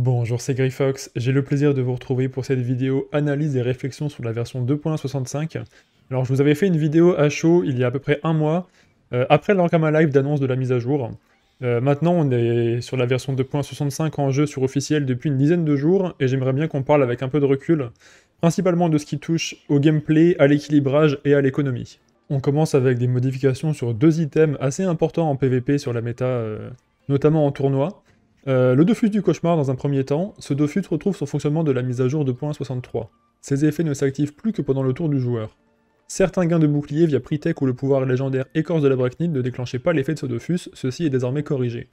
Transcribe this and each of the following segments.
Bonjour, c'est Grifox. J'ai le plaisir de vous retrouver pour cette vidéo analyse et réflexion sur la version 2.65. Alors, je vous avais fait une vidéo à chaud il y a à peu près un mois, euh, après ma Live d'annonce de la mise à jour. Euh, maintenant, on est sur la version 2.65 en jeu sur officiel depuis une dizaine de jours, et j'aimerais bien qu'on parle avec un peu de recul, principalement de ce qui touche au gameplay, à l'équilibrage et à l'économie. On commence avec des modifications sur deux items assez importants en PvP sur la méta, euh, notamment en tournoi. Euh, le Dofus du cauchemar, dans un premier temps, ce Dofus retrouve son fonctionnement de la mise à jour de 63. Ses effets ne s'activent plus que pendant le tour du joueur. Certains gains de bouclier via Pritech ou le pouvoir légendaire Écorce de la Brachnide ne déclenchaient pas l'effet de ce Dofus, ceci est désormais corrigé.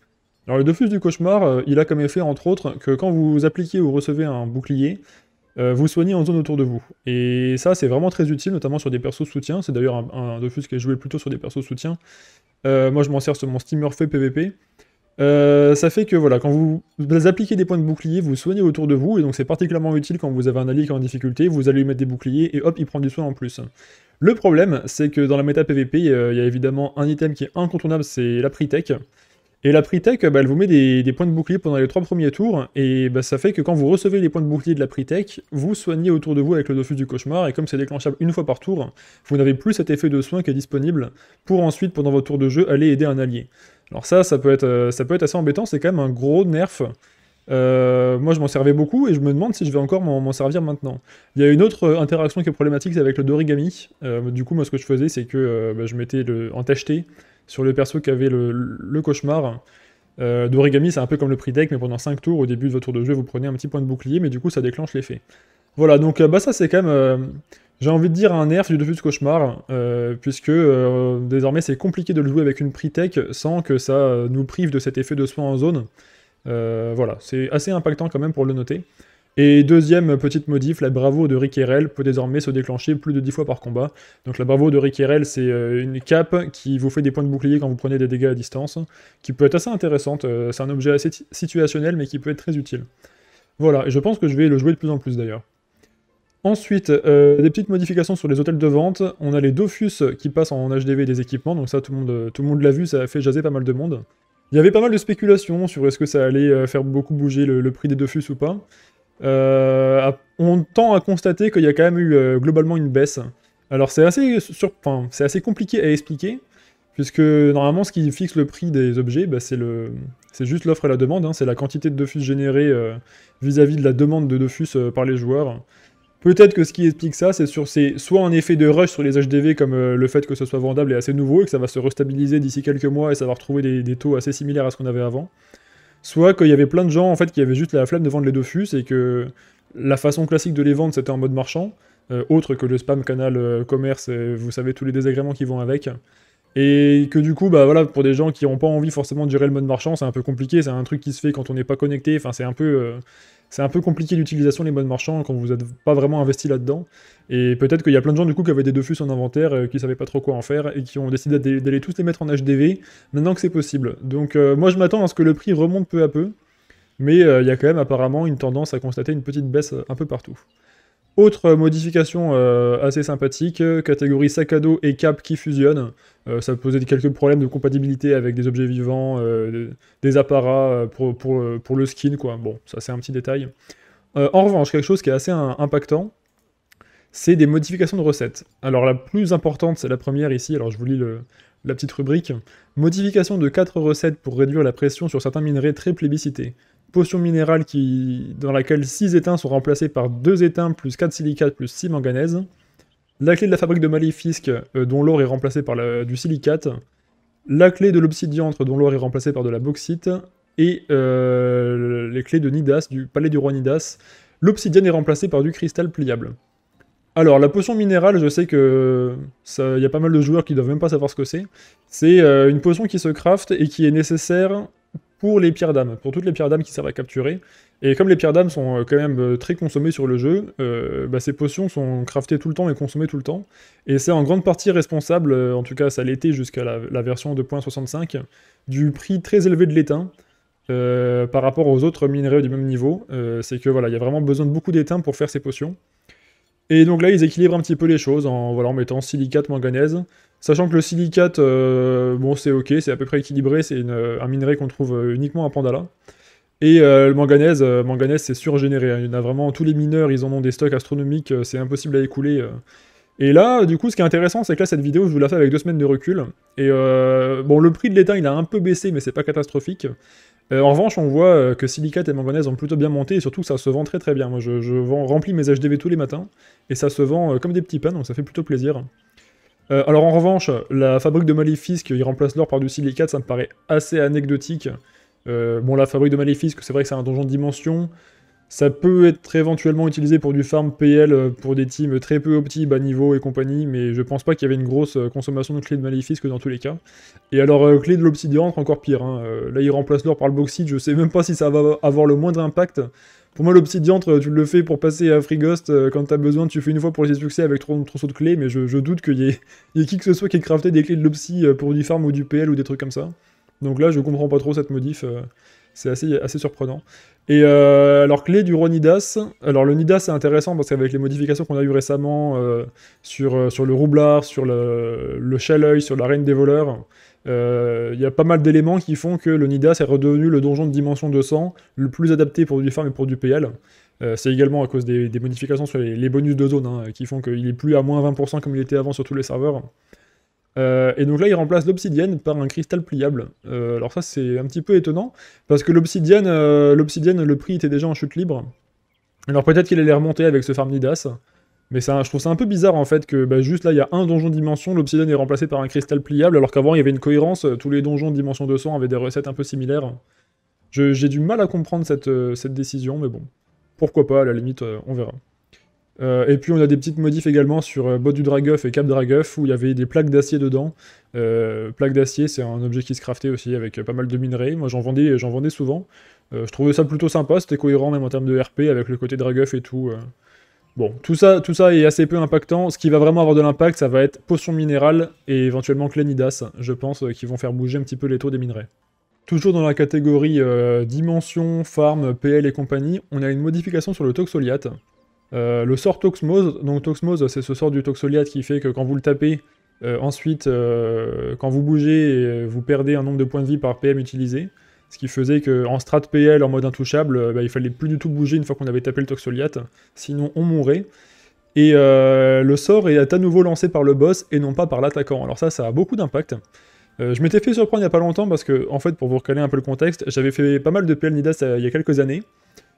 Alors le Dofus du cauchemar, euh, il a comme effet entre autres que quand vous appliquez ou recevez un bouclier, euh, vous soignez en zone autour de vous. Et ça c'est vraiment très utile, notamment sur des persos soutien, c'est d'ailleurs un, Dofus qui est joué plutôt sur des persos soutien. moi je m'en sers sur mon Steamer fait PVP, euh, ça fait que voilà, quand vous, appliquez des points de bouclier, vous soignez autour de vous, et donc c'est particulièrement utile quand vous avez un allié qui est en difficulté, vous allez lui mettre des boucliers, et hop, il prend du soin en plus. Le problème, c'est que dans la méta PVP, il y a évidemment un item qui est incontournable, c'est la pre-tech. Et la pri bah, elle vous met des, points de bouclier pendant les trois premiers tours, et bah, ça fait que quand vous recevez les points de bouclier de la pre-tech, vous soignez autour de vous avec le Dofus du Cauchemar, et comme c'est déclenchable une fois par tour, vous n'avez plus cet effet de soin qui est disponible pour ensuite, pendant votre tour de jeu, aller aider un allié. Alors ça, ça peut être, euh, ça peut être assez embêtant, c'est quand même un gros nerf. Euh, moi, je m'en servais beaucoup et je me demande si je vais encore m'en servir maintenant. Il y a une autre euh, interaction qui est problématique, c'est avec le dorigami. du coup, moi, ce que je faisais, c'est que bah, je mettais le, en tacheté sur le perso qui avait le, le cauchemar. dorigami, c'est un peu comme le prix deck, mais pendant 5 tours, au début de votre tour de jeu, vous prenez un petit point de bouclier, mais du coup, ça déclenche l'effet. Voilà, donc bah, ça, c'est quand même j'ai envie de dire un nerf du de Cauchemar, euh, puisque euh, désormais c'est compliqué de le jouer avec une pre-tech sans que ça nous prive de cet effet de soin en zone. Euh, voilà, c'est assez impactant quand même pour le noter. Et deuxième petite modif, la Bravo de Rick peut désormais se déclencher plus de 10 fois par combat. Donc la Bravo de Rick c'est une cape qui vous fait des points de bouclier quand vous prenez des dégâts à distance, qui peut être assez intéressante, c'est un objet assez situationnel mais qui peut être très utile. Voilà, et je pense que je vais le jouer de plus en plus d'ailleurs. Ensuite, euh, des petites modifications sur les hôtels de vente. On a les Dofus qui passent en HDV des équipements, donc ça tout le monde, euh, tout le monde l'a vu, ça a fait jaser pas mal de monde. Il y avait pas mal de spéculations sur est-ce que ça allait euh, faire beaucoup bouger le, prix des Dofus ou pas. on tend à constater qu'il y a quand même eu globalement une baisse. Alors c'est assez, assez compliqué à expliquer, puisque normalement ce qui fixe le prix des objets, bah, c'est, le... juste l'offre et la demande, hein. c'est la quantité de Dofus générée vis-à-vis de la demande de Dofus par les joueurs. Peut-être que ce qui explique ça, c'est sur ces, soit un effet de rush sur les HDV, comme euh, le fait que ce soit vendable et assez nouveau, et que ça va se restabiliser d'ici quelques mois et ça va retrouver des, taux assez similaires à ce qu'on avait avant. Soit qu'il y avait plein de gens en fait qui avaient juste la flemme de vendre les Dofus et que la façon classique de les vendre c'était en mode marchand, euh, autre que le spam canal euh, commerce, vous savez tous les désagréments qui vont avec. Et que du coup, bah voilà, pour des gens qui n'ont pas envie forcément de gérer le mode marchand, c'est un peu compliqué, c'est un truc qui se fait quand on n'est pas connecté, enfin c'est un peu c'est un peu compliqué d'utilisation les bonnes marchands quand vous n'êtes pas vraiment investi là-dedans. Et peut-être qu'il y a plein de gens du coup qui avaient des Dofus en inventaire, qui euh, qui savaient pas trop quoi en faire et qui ont décidé d'aller tous les mettre en HDV maintenant que c'est possible. Donc euh, moi je m'attends à ce que le prix remonte peu à peu, mais euh, il y a quand même apparemment une tendance à constater une petite baisse un peu partout. Autre modification euh, assez sympathique, euh, catégorie sac à dos et cap qui fusionnent. Euh, ça posait quelques problèmes de compatibilité avec des objets vivants, des apparats pour, le skin, quoi. Bon, ça c'est un petit détail. en revanche, quelque chose qui est assez impactant, c'est des modifications de recettes. Alors la plus importante, c'est la première ici, alors je vous lis la petite rubrique. Modification de 4 recettes pour réduire la pression sur certains minerais très plébiscités potion minérale qui, dans laquelle 6 étains sont remplacés par 2 étains plus 4 silicates plus 6 manganèse. La clé de la fabrique de maléfisque euh, dont l'or est remplacé par du silicate. La clé de l'obsidiantre, dont l'or est remplacé par de la bauxite. Et euh, les clés de Nidas, du palais du roi Nidas. L'obsidienne est remplacée par du cristal pliable. Alors, la potion minérale, je sais que il y a pas mal de joueurs qui doivent même pas savoir ce que c'est. C'est euh, une potion qui se craft et qui est nécessaire pour les pierres d'âme, pour toutes les pierres d'âme qui servent à capturer. Et comme les pierres d'âme sont euh, quand même euh, très consommées sur le jeu, euh, bah, ces potions sont craftées tout le temps et consommées tout le temps. Et c'est en grande partie responsable, en tout cas ça l'était jusqu'à la, version 2.65, du prix très élevé de l'étain. par rapport aux autres minerais du même niveau, c'est que voilà, il y a vraiment besoin de beaucoup d'étain pour faire ces potions. Et donc là, ils équilibrent un petit peu les choses en, en mettant silicate manganèse, Sachant que le silicate, euh, bon, c'est ok, c'est à peu près équilibré, c'est euh, un minerai qu'on trouve euh, uniquement à Pandala. Et le manganèse, manganèse c'est surgénéré. Hein. Il y en a vraiment, tous les mineurs, ils en ont des stocks astronomiques, c'est impossible à écouler. Et là, du coup, ce qui est intéressant, c'est que là, cette vidéo, je vous la fais avec deux semaines de recul. Et bon, le prix de l'étain, il a un peu baissé, mais c'est pas catastrophique. en revanche, on voit que silicate et manganèse ont plutôt bien monté, et surtout ça se vend très très bien. Moi, je, vends, remplis mes HDV tous les matins, et ça se vend comme des petits pains, donc ça fait plutôt plaisir. Euh, alors en revanche, la fabrique de Maléfice il remplace l'or par du silicate, ça me paraît assez anecdotique. Euh, bon, la fabrique de Maléfice, c'est vrai que c'est un donjon de dimension. Ça peut être éventuellement utilisé pour du farm PL euh, pour des teams très peu optiques, bas niveau et compagnie, mais je pense pas qu'il y avait une grosse consommation de clés de maléfice dans tous les cas. Et alors, clé de l'obsidienne, encore pire. Hein, là, il remplace l'or par le bauxite, je sais même pas si ça va avoir le moindre impact. Pour moi, l'obsidiante, euh, tu le fais pour passer à Free Ghost euh, quand t'as besoin, tu fais une fois pour les succès avec trop trousseau de clés, mais je, doute qu'il y, ait qui que ce soit qui ait crafté des clés de l'Opsy euh, pour du farm ou du PL ou des trucs comme ça. Donc là, je comprends pas trop cette modif, c'est assez, assez surprenant. Et alors, clé du Ronidas. Alors, le Nidas, c'est intéressant parce qu'avec les modifications qu'on a eu récemment sur, sur le Roublard, sur le, le Chaleuil, sur la Reine des Voleurs, euh, il y a pas mal d'éléments qui font que le Nidas est redevenu le donjon de dimension 200, le plus adapté pour du farm et pour du PL. Euh, c'est également à cause des, modifications sur les, bonus de zone, hein, qui font qu'il est plus à moins 20% comme il était avant sur tous les serveurs. Euh, et donc là, il remplace l'obsidienne par un cristal pliable. alors ça, c'est un petit peu étonnant, parce que l'obsidienne, l'obsidienne, le prix était déjà en chute libre. Alors peut-être qu'il allait remonter avec ce farm Nidas, mais je trouve ça un peu bizarre en fait que bah, juste là il y a un donjon dimension, l'obsidienne est remplacée par un cristal pliable, alors qu'avant il y avait une cohérence, euh, tous les donjons dimension 200 avaient des recettes un peu similaires. J'ai du mal à comprendre euh, cette, décision, mais bon, pourquoi pas, à la limite, euh, on verra. et puis on a des petites modifs également sur Bot du Draguff et Cap Draguff où il y avait des plaques d'acier dedans. plaques d'acier, c'est un objet qui se craftait aussi avec pas mal de minerais. Moi j'en vendais, j'en vendais souvent. je trouvais ça plutôt sympa, c'était cohérent même en termes de RP avec le côté Draguff et tout. Bon, tout ça, tout ça est assez peu impactant. Ce qui va vraiment avoir de l'impact, ça va être potion minérale et éventuellement clénidas, je pense, euh, qui vont faire bouger un petit peu les taux des minerais. Toujours dans la catégorie euh, dimension, farm, PL et compagnie, on a une modification sur le toxoliate. Euh, le sort toxmose, donc toxmose c'est ce sort du toxoliate qui fait que quand vous le tapez, ensuite quand vous bougez, vous perdez un nombre de points de vie par PM utilisé. Ce qui faisait qu'en strat PL, en mode intouchable, il euh, bah, il fallait plus du tout bouger une fois qu'on avait tapé le Toxoliath, sinon on mourait. Et euh, le sort est à nouveau lancé par le boss et non pas par l'attaquant. Alors ça, ça a beaucoup d'impact. Euh, je m'étais fait surprendre il n'y a pas longtemps parce que, en fait, pour vous recaler un peu le contexte, j'avais fait pas mal de PL Nidas il y a quelques années.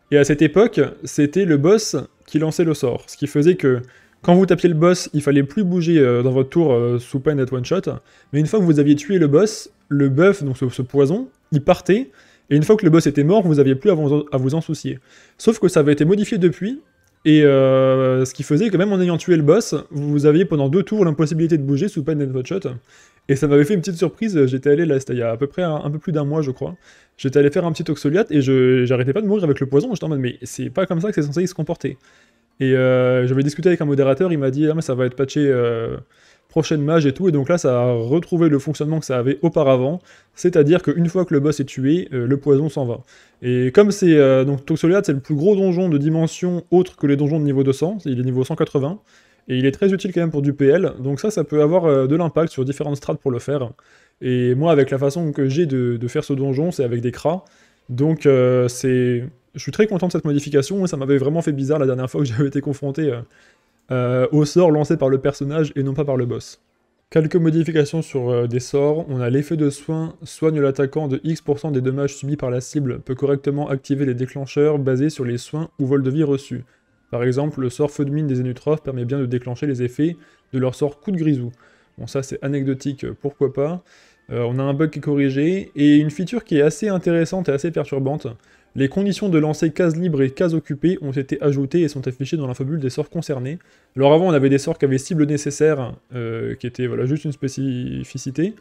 Et à cette époque, c'était le boss qui lançait le sort. Ce qui faisait que quand vous tapiez le boss, il fallait plus bouger dans votre tour sous peine d'être one-shot. Mais une fois que vous aviez tué le boss, le buff, donc ce poison, il partait, et une fois que le boss était mort, vous n'aviez plus à vous, en soucier. Sauf que ça avait été modifié depuis, et euh, ce qui faisait que même en ayant tué le boss, vous aviez pendant deux tours l'impossibilité de bouger sous peine d'être shot. Et ça m'avait fait une petite surprise, j'étais allé là, c'était il y a à peu près un, peu plus d'un mois je crois. J'étais allé faire un petit oxoliate et j'arrêtais pas de mourir avec le poison, j'étais en mode mais c'est pas comme ça que c'est censé se comporter. Et euh, j'avais discuté avec un modérateur, il m'a dit ah mais ça va être patché... Euh, prochaine mage et tout, et donc là ça a retrouvé le fonctionnement que ça avait auparavant, c'est-à-dire qu'une fois que le boss est tué, euh, le poison s'en va. Et comme c'est... Euh, donc Toxoliad c'est le plus gros donjon de dimension autre que les donjons de niveau 200, il est niveau 180, et il est très utile quand même pour du PL, donc ça ça peut avoir euh, de l'impact sur différentes strates pour le faire. Et moi avec la façon que j'ai de, faire ce donjon, c'est avec des cras, donc c'est... Je suis très content de cette modification, et ça m'avait vraiment fait bizarre la dernière fois que j'avais été confronté euh, au sort lancé par le personnage et non pas par le boss. Quelques modifications sur euh, des sorts, on a l'effet de soin, soigne l'attaquant de X% des dommages subis par la cible, peut correctement activer les déclencheurs basés sur les soins ou vols de vie reçus. Par exemple, le sort feu de mine des Enutrophes permet bien de déclencher les effets de leur sort coup de grisou. Bon ça c'est anecdotique, euh, pourquoi pas. on a un bug qui est corrigé, et une feature qui est assez intéressante et assez perturbante, les conditions de lancer cases libres et cases occupées ont été ajoutées et sont affichées dans l'infobule des sorts concernés. Alors avant, on avait des sorts qui avaient cible nécessaire, euh, qui était voilà, juste une spécificité.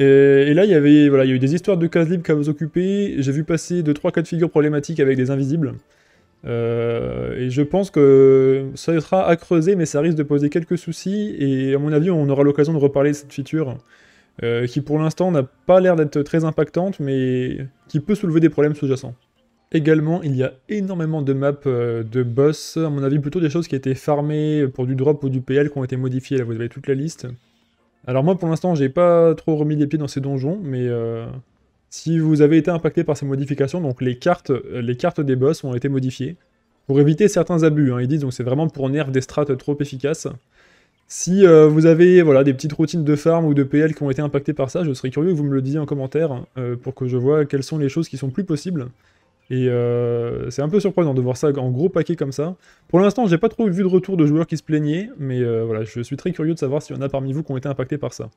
Et, là, il y avait a eu des histoires de cases libres, cases occupées. J'ai vu passer 2 3 cas de figure problématiques avec des invisibles. Euh, et je pense que ça sera à creuser, mais ça risque de poser quelques soucis. Et à mon avis, on aura l'occasion de reparler de cette feature. Euh, qui pour l'instant n'a pas l'air d'être très impactante, mais qui peut soulever des problèmes sous-jacents. Également, il y a énormément de maps euh, de boss, à mon avis plutôt des choses qui étaient farmées euh, pour du drop ou du PL qui ont été modifiées, là vous avez toute la liste. Alors moi pour l'instant j'ai pas trop remis les pieds dans ces donjons, mais euh, si vous avez été impacté par ces modifications, donc les cartes, les cartes des boss ont été modifiées, pour éviter certains abus, hein, ils disent, donc c'est vraiment pour nerf des strates trop efficaces. Si vous avez voilà, des petites routines de farm ou de PL qui ont été impactées par ça, je serais curieux que vous me le disiez en commentaire, pour que je vois quelles sont les choses qui sont plus possibles. Et euh, c'est un peu surprenant de voir ça en gros paquet comme ça. Pour l'instant, j'ai pas trop vu de retour de joueurs qui se plaignaient, mais euh, voilà, je suis très curieux de savoir s'il y en a parmi vous qui ont été impactés par ça.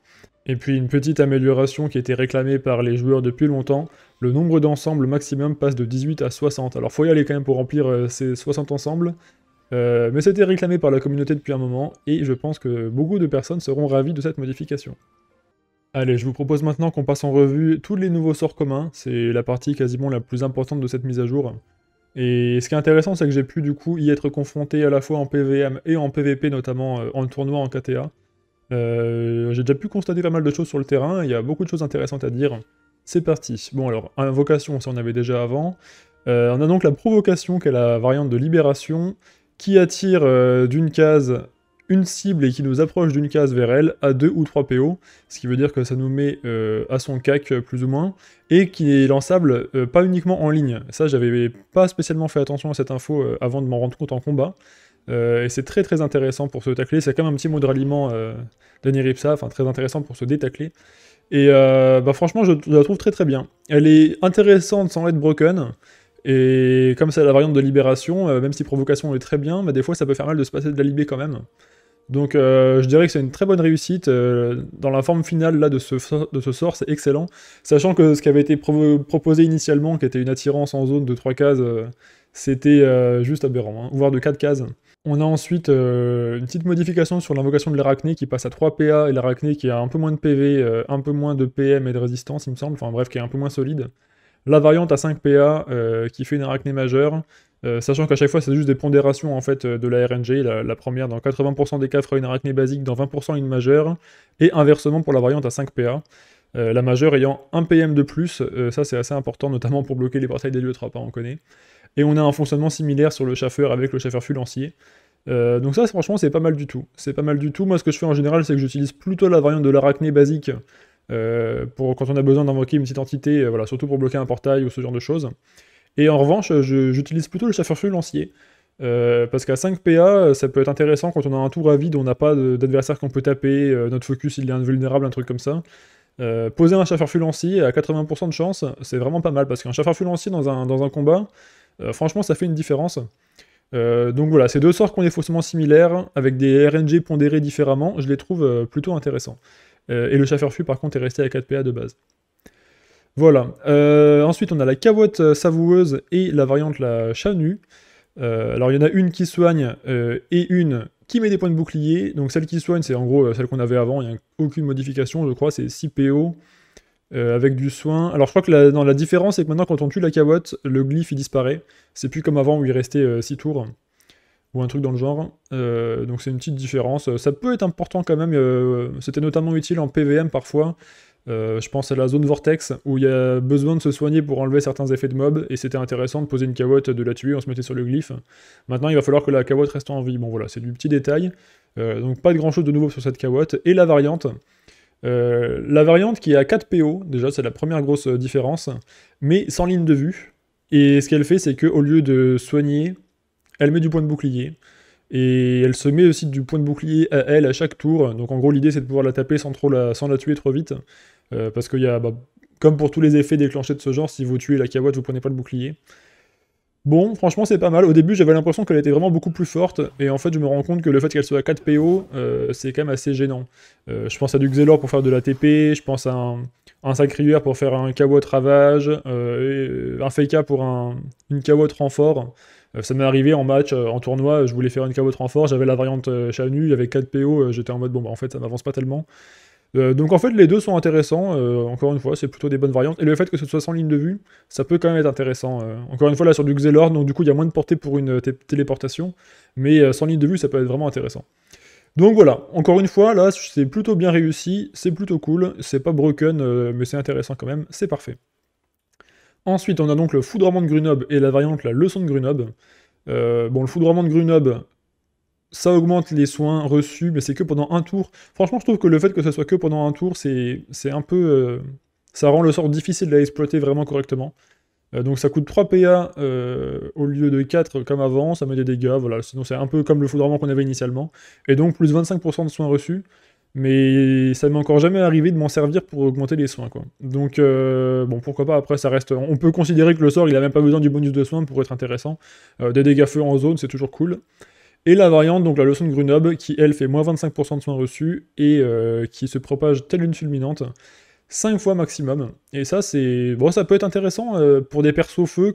Et puis une petite amélioration qui était réclamée par les joueurs depuis longtemps, le nombre d'ensembles maximum passe de 18 à 60. Alors faut y aller quand même pour remplir euh, ces 60 ensembles, mais c'était réclamé par la communauté depuis un moment, et je pense que beaucoup de personnes seront ravies de cette modification. Allez, je vous propose maintenant qu'on passe en revue tous les nouveaux sorts communs. C'est la partie quasiment la plus importante de cette mise à jour. Et ce qui est intéressant, c'est que j'ai pu du coup y être confronté à la fois en PVM et en PVP, notamment euh, en tournoi en KTA. Euh, j'ai déjà pu constater pas mal de choses sur le terrain, il y a beaucoup de choses intéressantes à dire. C'est parti. Bon alors, invocation, ça on avait déjà avant. Euh, on a donc la provocation, qui est la variante de libération, qui attire d'une case une cible et qui nous approche d'une case vers elle à 2 ou 3 PO, ce qui veut dire que ça nous met euh, à son CAC euh, plus ou moins, et qui est lançable euh, pas uniquement en ligne. Ça, j'avais pas spécialement fait attention à cette info avant de m'en rendre compte en combat. et c'est très très intéressant pour se tacler, c'est quand même un petit mot de ralliement d'Aniripsa, enfin très intéressant pour se détacler. Et bah, franchement, je, la trouve très très bien. Elle est intéressante sans être broken, et comme c'est la variante de libération, euh, même si provocation est très bien, des fois ça peut faire mal de se passer de la libé quand même. Donc euh, je dirais que c'est une très bonne réussite. Euh, dans la forme finale là, de, ce, sort, c'est excellent. Sachant que ce qui avait été proposé initialement, qui était une attirance en zone de 3 cases, c'était juste aberrant, hein, voire de 4 cases. On a ensuite une petite modification sur l'invocation de l'arachné qui passe à 3 PA et l'arachné qui a un peu moins de PV, un peu moins de PM et de résistance, il me semble, enfin bref, qui est un peu moins solide. La variante à 5 PA euh, qui fait une arachnée majeure, euh, sachant qu'à chaque fois c'est juste des pondérations en fait euh, de la RNG, la, première dans 80% des cas fera une arachnée basique, dans 20% une majeure, et inversement pour la variante à 5 PA. la majeure ayant 1 PM de plus, ça c'est assez important notamment pour bloquer les portails des lieux trappes, hein, on connaît. Et on a un fonctionnement similaire sur le chauffeur avec le chauffeur fulancier. donc ça, franchement, c'est pas mal du tout. C'est pas mal du tout. Moi, ce que je fais en général, c'est que j'utilise plutôt la variante de l'arachnée basique euh, pour quand on a besoin d'invoquer une petite entité, euh, voilà, surtout pour bloquer un portail ou ce genre de choses. Et en revanche, euh, j'utilise plutôt le chauffeur lancier. parce qu'à 5 PA, ça peut être intéressant quand on a un tour à vide, on n'a pas d'adversaire qu'on peut taper, notre focus il est invulnérable, un truc comme ça. poser un chauffeur fulancier à 80% de chance, c'est vraiment pas mal, parce qu'un chauffeur fulancier dans un, dans un combat, franchement ça fait une différence. donc voilà, ces deux sorts qu'on est forcément similaires, avec des RNG pondérés différemment, je les trouve plutôt intéressants. Euh, et le fut par contre, est resté à 4 PA de base. Voilà. Euh, ensuite, on a la cavotte euh, savoueuse et la variante la chanue. alors, il y en a une qui soigne et une qui met des points de bouclier. Donc, celle qui soigne, c'est en gros celle qu'on avait avant. Il n'y a aucune modification, je crois. C'est 6 PO avec du soin. Alors, je crois que la, la différence, c'est que maintenant, quand on tue la cavotte, le glyphe, il disparaît. C'est plus comme avant où il restait 6 tours ou un truc dans le genre. Euh, donc c'est une petite différence. Euh, ça peut être important quand même. Euh, c'était notamment utile en PVM parfois. je pense à la zone vortex où il y a besoin de se soigner pour enlever certains effets de mob et c'était intéressant de poser une cawotte, de la tuer, on se mettait sur le glyphe. Maintenant il va falloir que la cawotte reste en vie. Bon voilà, c'est du petit détail. donc pas de grand chose de nouveau sur cette cawotte. Et la variante. la variante qui est à 4 PO, déjà c'est la première grosse différence, mais sans ligne de vue. Et ce qu'elle fait, c'est qu'au lieu de soigner, elle met du point de bouclier. Et elle se met aussi du point de bouclier à elle à chaque tour. Donc en gros, l'idée c'est de pouvoir la taper sans, trop la, sans la tuer trop vite. Euh, parce qu'il y a, bah, comme pour tous les effets déclenchés de ce genre, si vous tuez la kawatt, vous prenez pas le bouclier. Bon, franchement, c'est pas mal. Au début, j'avais l'impression qu'elle était vraiment beaucoup plus forte. Et en fait, je me rends compte que le fait qu'elle soit à 4 PO, c'est quand même assez gênant. Euh, je pense à du Xelor pour faire de la TP. Je pense à un, un pour faire un kawatt ravage. Euh, un Feika pour un, une kawatt renfort. Euh, ça m'est arrivé en match, euh, en tournoi, je voulais faire une KO renfort, j'avais la variante euh, Chanu, il y avait 4 PO, j'étais en mode bon bah en fait ça n'avance pas tellement. donc en fait les deux sont intéressants, encore une fois c'est plutôt des bonnes variantes, et le fait que ce soit sans ligne de vue, ça peut quand même être intéressant. encore une fois là sur du Xelor, donc du coup il y a moins de portée pour une téléportation, mais sans ligne de vue ça peut être vraiment intéressant. Donc voilà, encore une fois là c'est plutôt bien réussi, c'est plutôt cool, c'est pas broken mais c'est intéressant quand même, c'est parfait. Ensuite, on a donc le foudrement de Grunob et la variante la leçon de Grunob. Euh, bon, le foudrement de Grunob, ça augmente les soins reçus, mais c'est que pendant un tour. Franchement, je trouve que le fait que ce soit que pendant un tour, c'est un peu... Euh, ça rend le sort difficile à exploiter vraiment correctement. Euh, donc ça coûte 3 PA au lieu de 4 comme avant, ça met des dégâts, voilà, sinon c'est un peu comme le foudrement qu'on avait initialement. Et donc plus 25% de soins reçus mais ça ne m'est encore jamais arrivé de m'en servir pour augmenter les soins. Quoi. Donc, euh, bon, pourquoi pas, après, ça reste... On peut considérer que le sort, il n'a même pas besoin du bonus de soins pour être intéressant. Euh, des dégâts feu en zone, c'est toujours cool. Et la variante, donc la leçon de Grunob, qui, elle, fait moins 25% de soins reçus, et euh, qui se propage telle une fulminante, 5 fois maximum. Et ça, c'est bon, ça peut être intéressant euh, pour des persos feu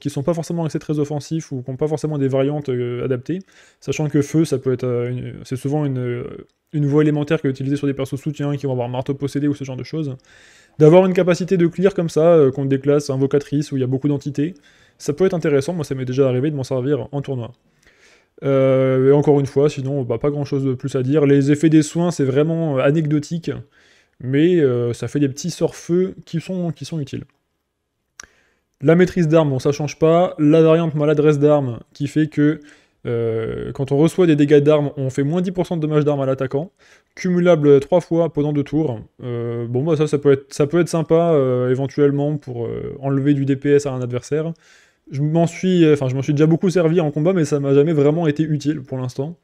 qui sont pas forcément assez très offensifs ou qui n'ont pas forcément des variantes euh, adaptées. Sachant que feu, ça peut être, euh, c'est souvent une, une voie élémentaire qui est sur des persos soutien, qui vont avoir marteau possédé ou ce genre de choses. D'avoir une capacité de clear comme ça contre des classes invocatrices où il y a beaucoup d'entités, ça peut être intéressant. Moi, ça m'est déjà arrivé de m'en servir en tournoi. et encore une fois, sinon, bah, pas grand chose de plus à dire. Les effets des soins, c'est vraiment anecdotique mais euh, ça fait des petits sorts feux qui sont, utiles. La maîtrise d'armes, bon, ça change pas. La variante maladresse d'armes, qui fait que euh, quand on reçoit des dégâts d'armes, on fait moins 10% de dommages d'armes à l'attaquant, cumulable 3 fois pendant 2 tours. Euh, bon, bah ça, ça peut être, ça peut être sympa éventuellement pour enlever du DPS à un adversaire. Je m'en suis, je m'en suis déjà beaucoup servi en combat, mais ça m'a jamais vraiment été utile pour l'instant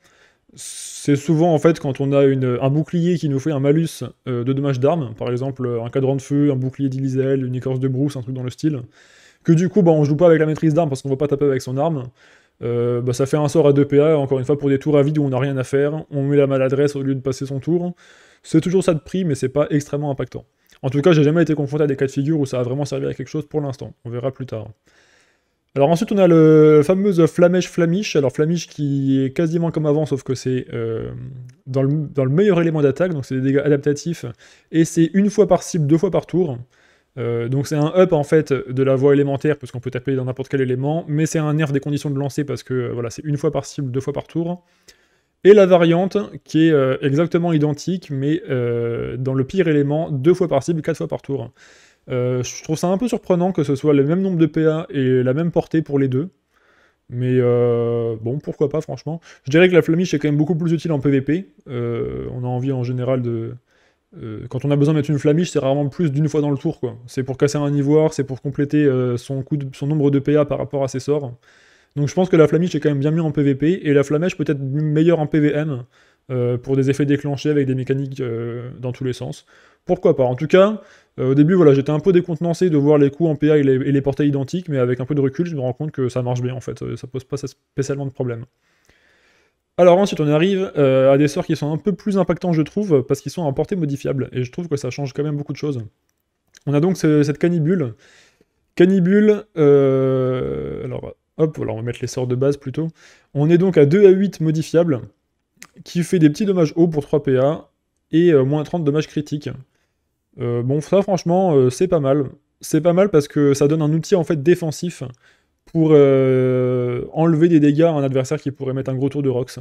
c'est souvent en fait quand on a un bouclier qui nous fait un malus euh, de dommages d'armes, par exemple euh, un cadran de feu, un bouclier d'Illizel, une écorce de brousse, un truc dans le style, que du coup bah, on joue pas avec la maîtrise d'armes parce qu'on va pas taper avec son arme, euh, bah, ça fait un sort à 2 PA, encore une fois pour des tours à vide où on n'a rien à faire, on met la maladresse au lieu de passer son tour. C'est toujours ça de prix, mais c'est pas extrêmement impactant. En tout cas, j'ai jamais été confronté à des cas de figure où ça a vraiment servi à quelque chose pour l'instant, on verra plus tard. Alors ensuite, on a le fameux Flamèche Flamish. Alors Flamish qui est quasiment comme avant, sauf que c'est euh, dans, le, meilleur élément d'attaque, donc c'est des dégâts adaptatifs. Et c'est une fois par cible, deux fois par tour. Euh, donc c'est un up en fait de la voie élémentaire, parce qu'on peut taper dans n'importe quel élément, mais c'est un nerf des conditions de lancer, parce que euh, voilà, c'est une fois par cible, deux fois par tour. Et la variante qui est exactement identique, mais dans le pire élément, deux fois par cible, quatre fois par tour. Euh, je trouve ça un peu surprenant que ce soit le même nombre de PA et la même portée pour les deux. Mais euh, bon, pourquoi pas, franchement. Je dirais que la flamiche est quand même beaucoup plus utile en PvP. Euh, on a envie en général de. quand on a besoin de mettre une flamiche, c'est rarement plus d'une fois dans le tour. quoi. C'est pour casser un ivoire, c'est pour compléter son, son nombre de PA par rapport à ses sorts. Donc je pense que la flamiche est quand même bien mieux en PvP, et la flamèche peut être meilleure en PvM, pour des effets déclenchés avec des mécaniques dans tous les sens. Pourquoi pas En tout cas, euh, au début, voilà, j'étais un peu décontenancé de voir les coups en PA et les, portées portails identiques, mais avec un peu de recul, je me rends compte que ça marche bien en fait, euh, ça pose pas spécialement de problème. Alors ensuite, on arrive euh, à des sorts qui sont un peu plus impactants, je trouve, parce qu'ils sont en portée modifiable, et je trouve que ça change quand même beaucoup de choses. On a donc cette cannibule, Cannibule. alors hop, on va mettre les sorts de base plutôt. On est donc à 2 à 8 modifiables, qui fait des petits dommages hauts pour 3 PA, et moins 30 dommages critiques. Euh, bon, ça, franchement, euh, c'est pas mal. C'est pas mal parce que ça donne un outil en fait défensif pour euh, enlever des dégâts à un adversaire qui pourrait mettre un gros tour de rocks.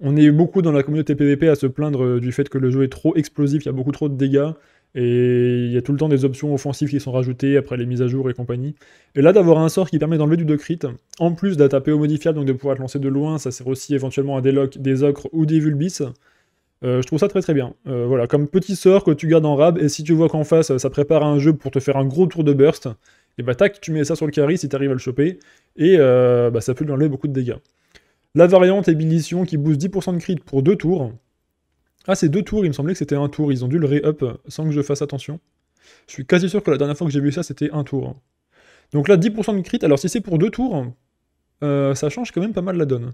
On est beaucoup dans la communauté PvP à se plaindre du fait que le jeu est trop explosif, il y a beaucoup trop de dégâts, et il y a tout le temps des options offensives qui sont rajoutées après les mises à jour et compagnie. Et là, d'avoir un sort qui permet d'enlever du 2 crit, en plus d'attaquer au modifiable, donc de pouvoir te lancer de loin, ça sert aussi éventuellement à des, des ocres ou des vulbis, euh, je trouve ça très très bien. Euh, voilà, comme petit sort que tu gardes en rab, et si tu vois qu'en face ça prépare un jeu pour te faire un gros tour de burst, et bah tac, tu mets ça sur le carry si t'arrives à le choper, et euh, bah, ça peut lui enlever beaucoup de dégâts. La variante ébullition qui booste 10% de crit pour deux tours. Ah, c'est deux tours, il me semblait que c'était un tour, ils ont dû le re-up sans que je fasse attention. Je suis quasi sûr que la dernière fois que j'ai vu ça, c'était un tour. Donc là, 10% de crit, alors si c'est pour deux tours, ça change quand même pas mal la donne.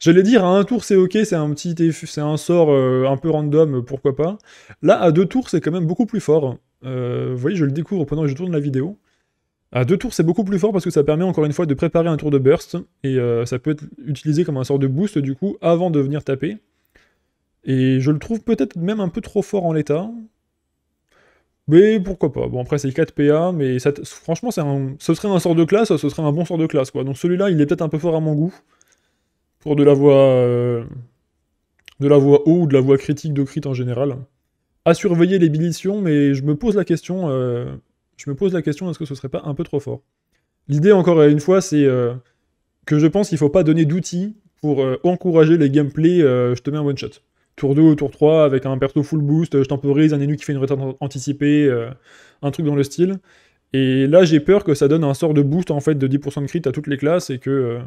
J'allais dire, à un tour, c'est ok, c'est un petit c'est un sort euh, un peu random, pourquoi pas. Là, à deux tours, c'est quand même beaucoup plus fort. Euh, vous voyez, je le découvre pendant que je tourne la vidéo. À deux tours, c'est beaucoup plus fort parce que ça permet encore une fois de préparer un tour de burst, et euh, ça peut être utilisé comme un sort de boost, du coup, avant de venir taper. Et je le trouve peut-être même un peu trop fort en l'état. Mais pourquoi pas. Bon, après, c'est 4 PA, mais franchement, ce serait un sort de classe, ce serait un bon sort de classe, quoi. Donc celui-là, il est peut-être un peu fort à mon goût pour de la voix, euh, de la voix haut ou de la voix critique de crit en général. À surveiller l'ébullition, mais je me pose la question, euh, je me pose la question, est-ce que ce serait pas un peu trop fort L'idée, encore une fois, c'est euh, que je pense qu'il faut pas donner d'outils pour encourager les gameplays, je te mets un one-shot. Tour 2 tour 3 avec un perso full boost, je temporise, un ennemi qui fait une retard anticipée, un truc dans le style. Et là, j'ai peur que ça donne un sort de boost en fait de 10% de crit à toutes les classes et que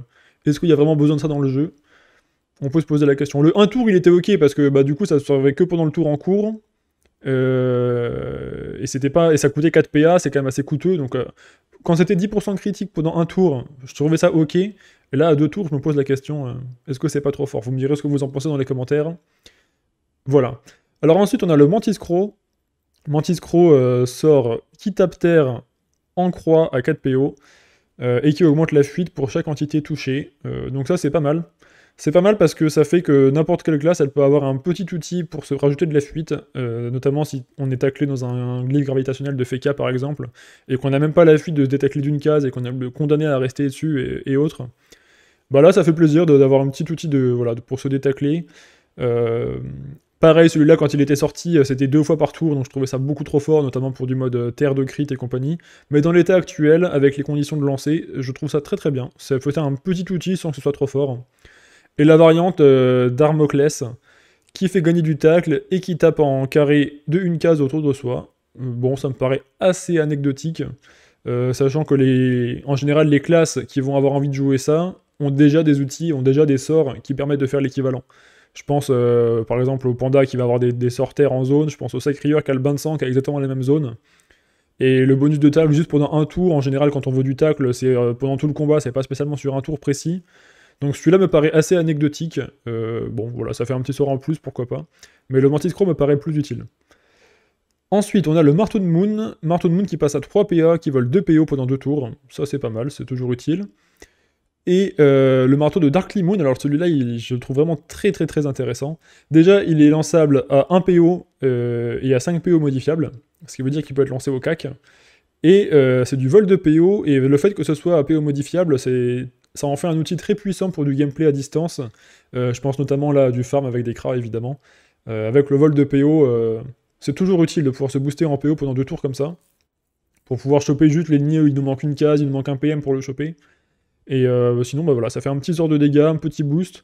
est-ce qu'il y a vraiment besoin de ça dans le jeu On peut se poser la question. Le 1 tour, il était ok parce que bah, du coup, ça se servait que pendant le tour en cours. Euh, et c'était pas et ça coûtait 4 PA, c'est quand même assez coûteux. Donc euh, quand c'était 10% critique pendant un tour, je trouvais ça ok. Et là, à deux tours, je me pose la question euh, est-ce que c'est pas trop fort Vous me direz ce que vous en pensez dans les commentaires. Voilà. Alors ensuite, on a le Mantis Crow. Mantis Crow sort Kitapter en croix à 4 PO. Euh, et qui augmente la fuite pour chaque entité touchée. Euh, donc ça c'est pas mal. C'est pas mal parce que ça fait que n'importe quelle classe, elle peut avoir un petit outil pour se rajouter de la fuite, euh, notamment si on est taclé dans un, un gravitationnel de FK par exemple, et qu'on n'a même pas la fuite de se détacler d'une case et qu'on est condamné à rester dessus et, autres. Bah là, ça fait plaisir d'avoir un petit outil de, voilà, pour se détacler. Pareil, celui-là, quand il était sorti, euh, c'était deux fois par tour, donc je trouvais ça beaucoup trop fort, notamment pour du mode euh, terre de crit et compagnie. Mais dans l'état actuel, avec les conditions de lancer, je trouve ça très très bien. Ça faut un petit outil sans que ce soit trop fort. Et la variante euh, d'Armoclès, qui fait gagner du tacle et qui tape en carré de une case autour de soi. Bon, ça me paraît assez anecdotique, sachant que les, en général, les classes qui vont avoir envie de jouer ça ont déjà des outils, ont déjà des sorts qui permettent de faire l'équivalent. Je pense euh, par exemple au Panda qui va avoir des, des en zone. Je pense au Sacrieur qui a le bain de sang qui a exactement la même zone. Et le bonus de table juste pendant un tour, en général, quand on veut du tacle, c'est euh, pendant tout le combat, c'est pas spécialement sur un tour précis. Donc celui-là me paraît assez anecdotique. Euh, bon, voilà, ça fait un petit sort en plus, pourquoi pas. Mais le Mantis croc me paraît plus utile. Ensuite, on a le Marteau de Moon. Marteau de Moon qui passe à 3 PA, qui vole 2 PO pendant 2 tours. Ça, c'est pas mal, c'est toujours utile et euh, le marteau de Darkly Moon, alors celui-là, je le trouve vraiment très très très intéressant. Déjà, il est lançable à 1 PO euh, et à 5 PO modifiables, ce qui veut dire qu'il peut être lancé au CAC. Et euh, c'est du vol de PO, et le fait que ce soit à PO modifiable, ça en fait un outil très puissant pour du gameplay à distance. je pense notamment là à du farm avec des cras évidemment. avec le vol de PO, c'est toujours utile de pouvoir se booster en PO pendant deux tours comme ça. Pour pouvoir choper juste l'ennemi où il nous manque une case, il nous manque un PM pour le choper. Et euh, sinon, bah voilà, ça fait un petit sort de dégâts, un petit boost.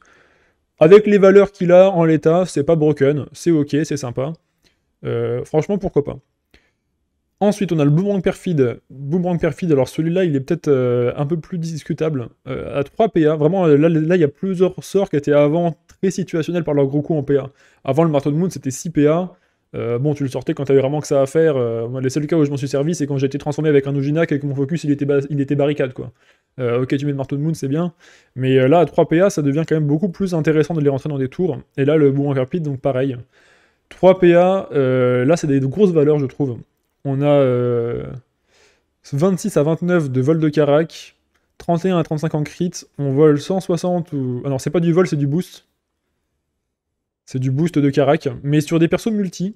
Avec les valeurs qu'il a en l'état, c'est pas broken, c'est ok, c'est sympa. Euh, franchement, pourquoi pas. Ensuite, on a le boomerang perfide. Boomerang perfide, alors celui-là, il est peut-être euh, un peu plus discutable. à 3 PA, vraiment, là, là, il y a plusieurs sorts qui étaient avant très situationnels par leur gros coup en PA. Avant, le marteau de moon, c'était 6 PA. Euh, bon, tu le sortais quand t'avais vraiment que ça à faire. moi euh, les seuls cas où je m'en suis servi, c'est quand j'ai été transformé avec un Ojinak et que mon focus il était, il était barricade. quoi. Euh, ok, tu mets le marteau de Moon, c'est bien. Mais là, à 3 PA, ça devient quand même beaucoup plus intéressant de les rentrer dans des tours. Et là, le en rapide, donc pareil. 3 PA, là, c'est des grosses valeurs, je trouve. On a 26 à 29 de vol de Karak, 31 à 35 en crit, on vole 160 ou. non, c'est pas du vol, c'est du boost. C'est du boost de Karak, mais sur des persos multi,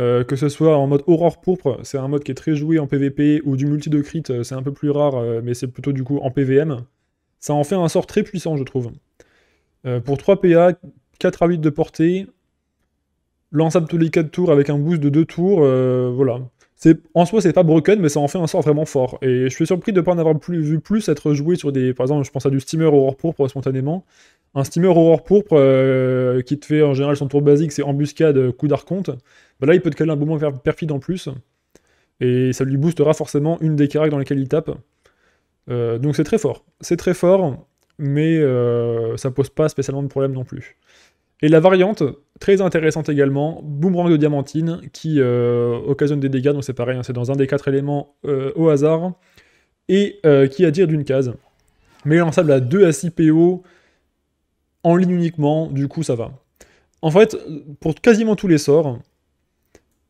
euh, que ce soit en mode Aurore Pourpre, c'est un mode qui est très joué en PvP, ou du multi de crit, euh, c'est un peu plus rare, euh, mais c'est plutôt du coup en PVM. Ça en fait un sort très puissant, je trouve. pour 3 PA, 4 à 8 de portée, lançable tous les 4 tours avec un boost de 2 tours, voilà. en soi, c'est pas broken, mais ça en fait un sort vraiment fort. Et je suis surpris de ne pas en avoir plus, vu plus être joué sur des. Par exemple, je pense à du Steamer Aurore Pourpre spontanément, un steamer aurore pourpre euh, qui te fait en général son tour basique, c'est embuscade, euh, coup d'arconte. Bah là, il peut te caler un boomerang perfide en plus. Et ça lui boostera forcément une des caractères dans lesquelles il tape. Euh, donc c'est très fort. C'est très fort, mais ça ça pose pas spécialement de problème non plus. Et la variante, très intéressante également, boomerang de diamantine, qui occasionne des dégâts, donc c'est pareil, hein, c'est dans un des quatre éléments au hasard, et qui dire d'une case. Mais lançable à 2 à 6 PO, en ligne uniquement, du coup ça va. En fait, pour quasiment tous les sorts,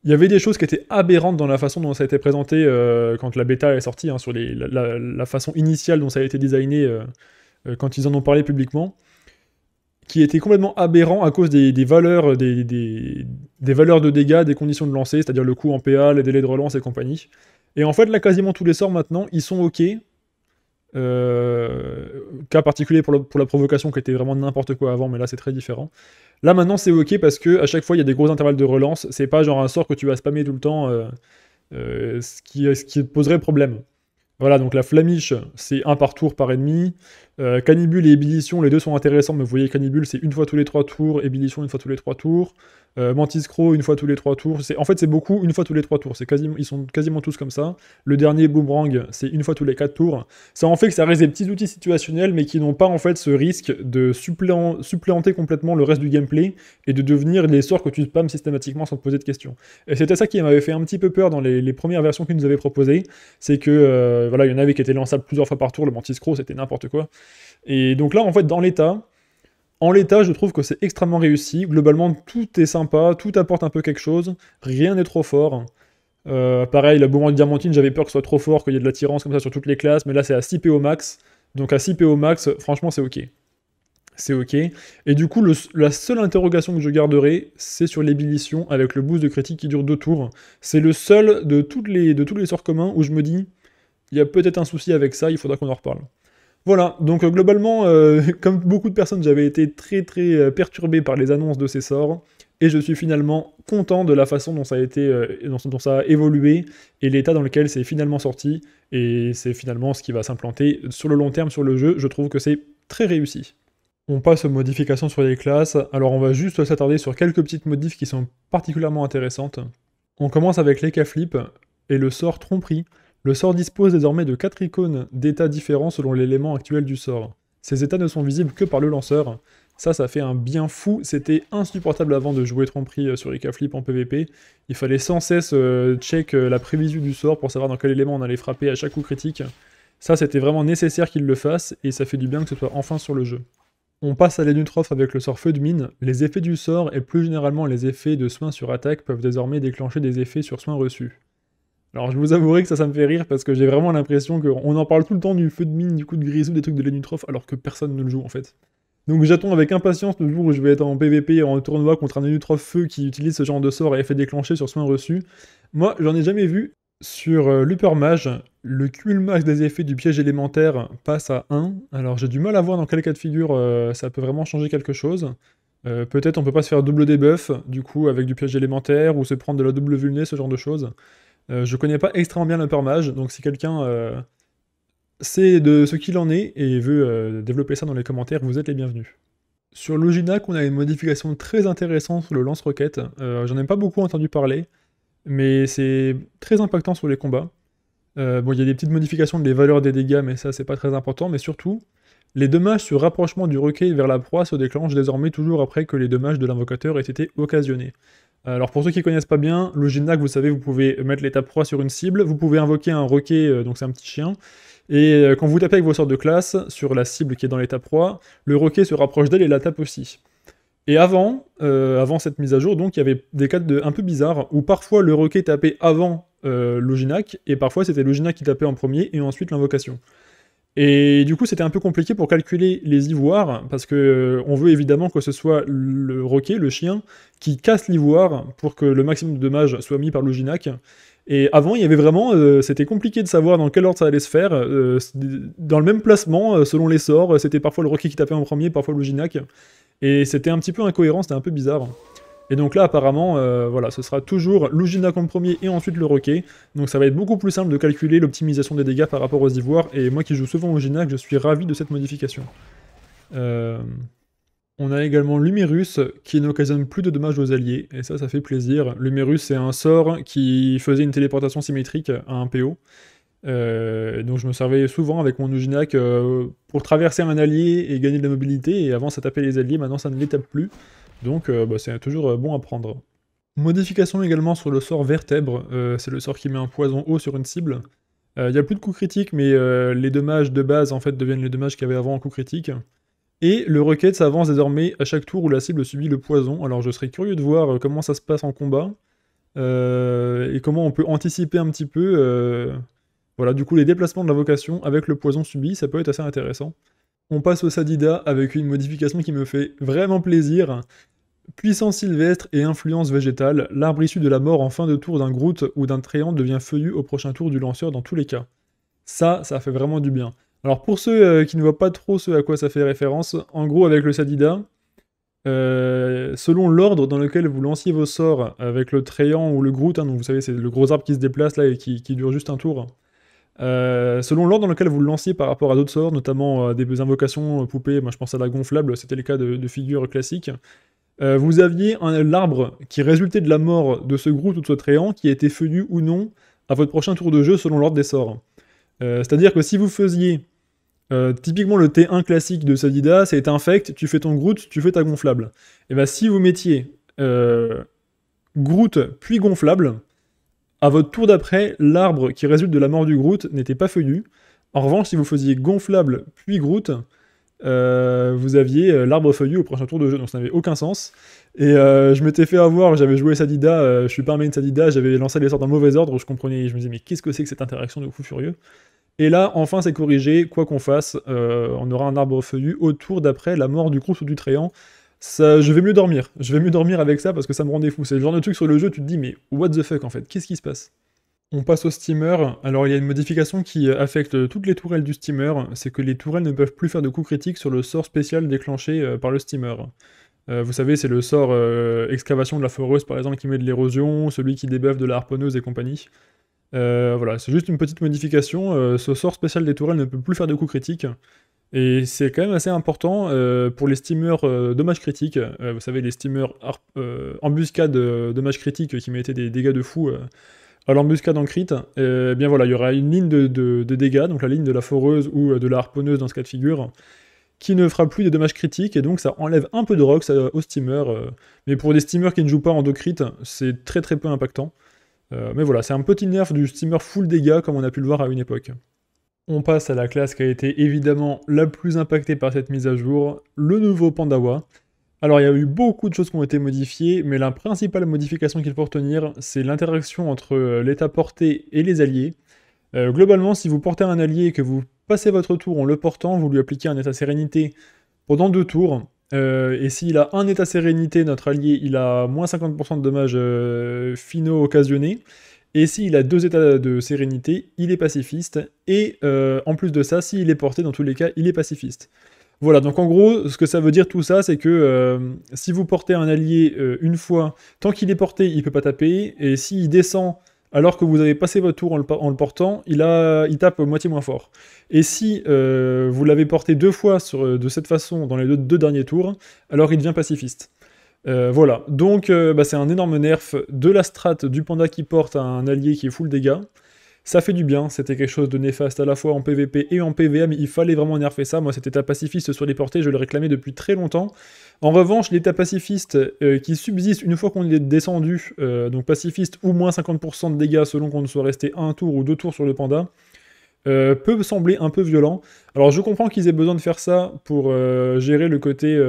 il y avait des choses qui étaient aberrantes dans la façon dont ça a été présenté euh, quand la bêta est sortie, hein, sur la, façon initiale dont ça a été designé euh, euh, quand ils en ont parlé publiquement, qui étaient complètement aberrant à cause des, valeurs, des, des, valeurs de dégâts, des conditions de lancer, c'est-à-dire le coût en PA, les délais de relance et compagnie. Et en fait, là, quasiment tous les sorts maintenant, ils sont OK, euh, cas particulier pour, la provocation qui était vraiment n'importe quoi avant, mais là c'est très différent. Là maintenant c'est ok parce que à chaque fois il y a des gros intervalles de relance, c'est pas genre un sort que tu vas spammer tout le temps, euh, euh, ce, qui, ce qui poserait problème. Voilà, donc la flamiche, c'est un par tour par ennemi. Euh, Cannibule et Ébullition, les deux sont intéressants, mais vous voyez, Cannibule c'est une fois tous les trois tours, Ébullition, une fois tous les trois tours, euh, Mantis une fois tous les trois tours. En fait, c'est beaucoup, une fois tous les trois tours. Quasiment, ils sont quasiment tous comme ça. Le dernier, Boomerang, c'est une fois tous les quatre tours. Ça en fait que ça reste des petits outils situationnels, mais qui n'ont pas en fait ce risque de suppléanter complètement le reste du gameplay et de devenir des sorts que tu spams systématiquement sans te poser de questions. Et c'était ça qui m'avait fait un petit peu peur dans les, premières versions qu'ils nous avaient proposées. C'est que, euh, voilà, il y en avait qui étaient lançables plusieurs fois par tour, le Mantis c'était n'importe quoi. Et donc là, en fait, dans l'état, en l'état, je trouve que c'est extrêmement réussi. Globalement, tout est sympa, tout apporte un peu quelque chose, rien n'est trop fort. Euh, pareil, la de diamantine, j'avais peur que ce soit trop fort, qu'il y ait de l'attirance comme ça sur toutes les classes, mais là c'est à 6 PO max. Donc à 6 PO max, franchement, c'est ok. C'est ok. Et du coup, la seule interrogation que je garderai, c'est sur l'ébullition avec le boost de critique qui dure deux tours. C'est le seul de, toutes les, de tous les sorts communs où je me dis, il y a peut-être un souci avec ça, il faudra qu'on en reparle. Voilà, donc euh, globalement, euh, comme beaucoup de personnes, j'avais été très très euh, perturbé par les annonces de ces sorts, et je suis finalement content de la façon dont ça a été, dont, ça a évolué, et l'état dans lequel c'est finalement sorti, et c'est finalement ce qui va s'implanter sur le long terme sur le jeu, je trouve que c'est très réussi. On passe aux modifications sur les classes, alors on va juste s'attarder sur quelques petites modifs qui sont particulièrement intéressantes. On commence avec les et le sort tromperie. Le sort dispose désormais de 4 icônes d'états différents selon l'élément actuel du sort. Ces états ne sont visibles que par le lanceur. Ça, ça fait un bien fou. C'était insupportable avant de jouer tromperie euh, sur Ika Flip en PvP. Il fallait sans cesse euh, check euh, la prévision du sort pour savoir dans quel élément on allait frapper à chaque coup critique. Ça, c'était vraiment nécessaire qu'il le fasse, et ça fait du bien que ce soit enfin sur le jeu. On passe à l'énutrophe avec le sort Feu de Mine. Les effets du sort, et plus généralement les effets de soins sur attaque, peuvent désormais déclencher des effets sur soins reçus. Alors je vous avouerai que ça, ça me fait rire parce que j'ai vraiment l'impression qu'on en parle tout le temps du feu de mine, du coup de grisou, des trucs de l'énutrophe alors que personne ne le joue en fait. Donc j'attends avec impatience le jour où je vais être en PVP en tournoi contre un Lenutrof feu qui utilise ce genre de sort et effet déclenché sur soin reçu. Moi, j'en ai jamais vu. Sur euh, l'Upper Mage, le cumul max des effets du piège élémentaire passe à 1. Alors j'ai du mal à voir dans quel cas de figure euh, ça peut vraiment changer quelque chose. Euh, peut-être on peut pas se faire double debuff, du coup, avec du piège élémentaire, ou se prendre de la double vulné, ce genre de choses. Je euh, je connais pas extrêmement bien l'Upper donc si quelqu'un euh, sait de ce qu'il en est et veut euh, développer ça dans les commentaires, vous êtes les bienvenus. Sur Loginac, on a une modification très intéressante sur le lance-roquette. J'en ai pas beaucoup entendu parler, mais c'est très impactant sur les combats. bon, il y a des petites modifications des valeurs des dégâts, mais ça c'est pas très important. Mais surtout, les dommages sur rapprochement du requet vers la proie se déclenchent désormais toujours après que les dommages de l'invocateur aient été occasionnés. Euh, alors pour ceux qui ne connaissent pas bien, le vous savez, vous pouvez mettre l'étape 3 sur une cible, vous pouvez invoquer un roquet, euh, donc c'est un petit chien, et euh, quand vous tapez avec vos sortes de classe sur la cible qui est dans l'étape 3, le roquet se rapproche d'elle et la tape aussi. Et avant, avant cette mise à jour, donc il y avait des cas de, un peu bizarres où parfois le roquet tapait avant euh, et parfois c'était l'Uginac qui tapait en premier et ensuite l'invocation. Et du coup, c'était un peu compliqué pour calculer les ivoires, parce que euh, on veut évidemment que ce soit le roquet, le chien, qui casse l'ivoire pour que le maximum de dommages soit mis par l'Oginac. Et avant, il y avait vraiment, euh, c'était compliqué de savoir dans quel ordre ça allait se faire. Euh, dans le même placement, selon les sorts, c'était parfois le roquet qui tapait en premier, parfois l'Oginac. Et c'était un petit peu incohérent, c'était un peu bizarre. Et donc là, apparemment, euh, voilà, ce sera toujours l'Ouginac en premier et ensuite le Roquet. Donc ça va être beaucoup plus simple de calculer l'optimisation des dégâts par rapport aux ivoires. Et moi qui joue souvent au je suis ravi de cette modification. Euh, on a également Lumerus, qui n'occasionne plus de dommages aux alliés, et ça, ça fait plaisir. Lumerus, c'est un sort qui faisait une téléportation symétrique à un PO. Euh, donc je me servais souvent avec mon Ouginac pour traverser un allié et gagner de la mobilité, et avant ça tapait les alliés, maintenant ça ne les tape plus. Donc euh, bah, c'est toujours euh, bon à prendre. Modification également sur le sort vertèbre, euh, c'est le sort qui met un poison haut sur une cible. Il n'y a plus de coups critiques, mais les dommages de base en fait deviennent les dommages qu'il y avait avant en coup critique. Et le requête s'avance désormais à chaque tour où la cible subit le poison. Alors je serais curieux de voir comment ça se passe en combat et comment on peut anticiper un petit peu. voilà, du coup, les déplacements de la vocation avec le poison subi, ça peut être assez intéressant. On passe au Sadida avec une modification qui me fait vraiment plaisir. Puissance sylvestre et influence végétale, l'arbre issu de la mort en fin de tour d'un Groot ou d'un Tréant devient feuillu au prochain tour du lanceur dans tous les cas. Ça, ça fait vraiment du bien. Alors pour ceux euh, qui ne voient pas trop ce à quoi ça fait référence, en gros avec le Sadida, euh, selon l'ordre dans lequel vous lanciez vos sorts avec le Tréant ou le Groot, hein, donc vous savez c'est le gros arbre qui se déplace là et qui, dure juste un tour, euh, selon l'ordre dans lequel vous le lanciez par rapport à d'autres sorts, notamment des invocations poupées, moi je pense à la gonflable, c'était le cas de, de figures classiques, euh, vous aviez l'arbre qui résultait de la mort de ce Groot ou de ce Tréant qui était feuillu ou non à votre prochain tour de jeu selon l'ordre des sorts. Euh, c'est-à-dire que si vous faisiez euh, typiquement le T1 classique de Sadida, c'est infect, tu fais ton Groot, tu fais ta gonflable. Et bien si vous mettiez Groot puis gonflable, à votre tour d'après, l'arbre qui résulte de la mort du Groot n'était pas feuillu. En revanche, si vous faisiez gonflable puis Groot, euh, vous aviez euh, l'arbre feuillu au prochain tour de jeu, donc ça n'avait aucun sens. Et euh, je m'étais fait avoir, j'avais joué Sadida, je suis pas un main Sadida, j'avais lancé les sorts dans mauvais ordre, je comprenais, je me disais mais qu'est-ce que c'est que cette interaction de fou furieux Et là, enfin c'est corrigé, quoi qu'on fasse, on aura un arbre feuillu autour d'après la mort du Crous ou du Tréant. Ça, je vais mieux dormir, je vais mieux dormir avec ça parce que ça me rendait fou. C'est le genre de truc sur le jeu, tu te dis mais what the fuck en fait, qu'est-ce qui se passe on passe au steamer. Alors il y a une modification qui euh, affecte toutes les tourelles du steamer, c'est que les tourelles ne peuvent plus faire de coups critiques sur le sort spécial déclenché euh, par le steamer. Euh, vous savez, c'est le sort excavation de la foreuse par exemple qui met de l'érosion, celui qui débuffe de la harponneuse et compagnie. voilà, c'est juste une petite modification. ce sort spécial des tourelles ne peut plus faire de coups critiques. Et c'est quand même assez important pour les steamers dommages critiques. vous savez, les steamers embuscades dommages critiques qui mettaient des dégâts de fou à l'embuscade en crit, eh bien voilà, il y aura une ligne de, dégâts, donc la ligne de la foreuse ou euh, de la harponneuse dans ce cas de figure, qui ne fera plus de dommages critiques, et donc ça enlève un peu de rock au steamer, euh. mais pour des steamers qui ne jouent pas en deux crit, c'est très très peu impactant. Euh, mais voilà, c'est un petit nerf du steamer full dégâts comme on a pu le voir à une époque. On passe à la classe qui a été évidemment la plus impactée par cette mise à jour, le nouveau Pandawa. Alors il y a eu beaucoup de choses qui ont été modifiées, mais la principale modification qu'il faut retenir, c'est l'interaction entre euh, l'état porté et les alliés. Euh, globalement, si vous portez un allié et que vous passez votre tour en le portant, vous lui appliquez un état sérénité pendant deux tours. Euh, et s'il a un état sérénité, notre allié, il a moins 50% de dommages finaux occasionnés. Et s'il a deux états de sérénité, il est pacifiste. Et en plus de ça, s'il est porté, dans tous les cas, il est pacifiste. Voilà, donc en gros, ce que ça veut dire tout ça, c'est que euh, si vous portez un allié euh, une fois, tant qu'il est porté, il ne peut pas taper, et s'il descend alors que vous avez passé votre tour en le, portant, il, tape moitié moins fort. Et si euh, vous l'avez porté deux fois de cette façon dans les deux, derniers tours, alors il devient pacifiste. voilà, donc bah, c'est un énorme nerf de la strat du panda qui porte un allié qui est full dégâts. Ça fait du bien, c'était quelque chose de néfaste à la fois en PVP et en PVM, il fallait vraiment nerfer ça. Moi, cet état pacifiste sur les portées, je le réclamais depuis très longtemps. En revanche, l'état pacifiste euh, qui subsiste une fois qu'on est descendu, euh, donc pacifiste ou moins 50% de dégâts selon qu'on ne soit resté un tour ou deux tours sur le panda, euh, peut sembler un peu violent. Alors, je comprends qu'ils aient besoin de faire ça pour gérer le côté.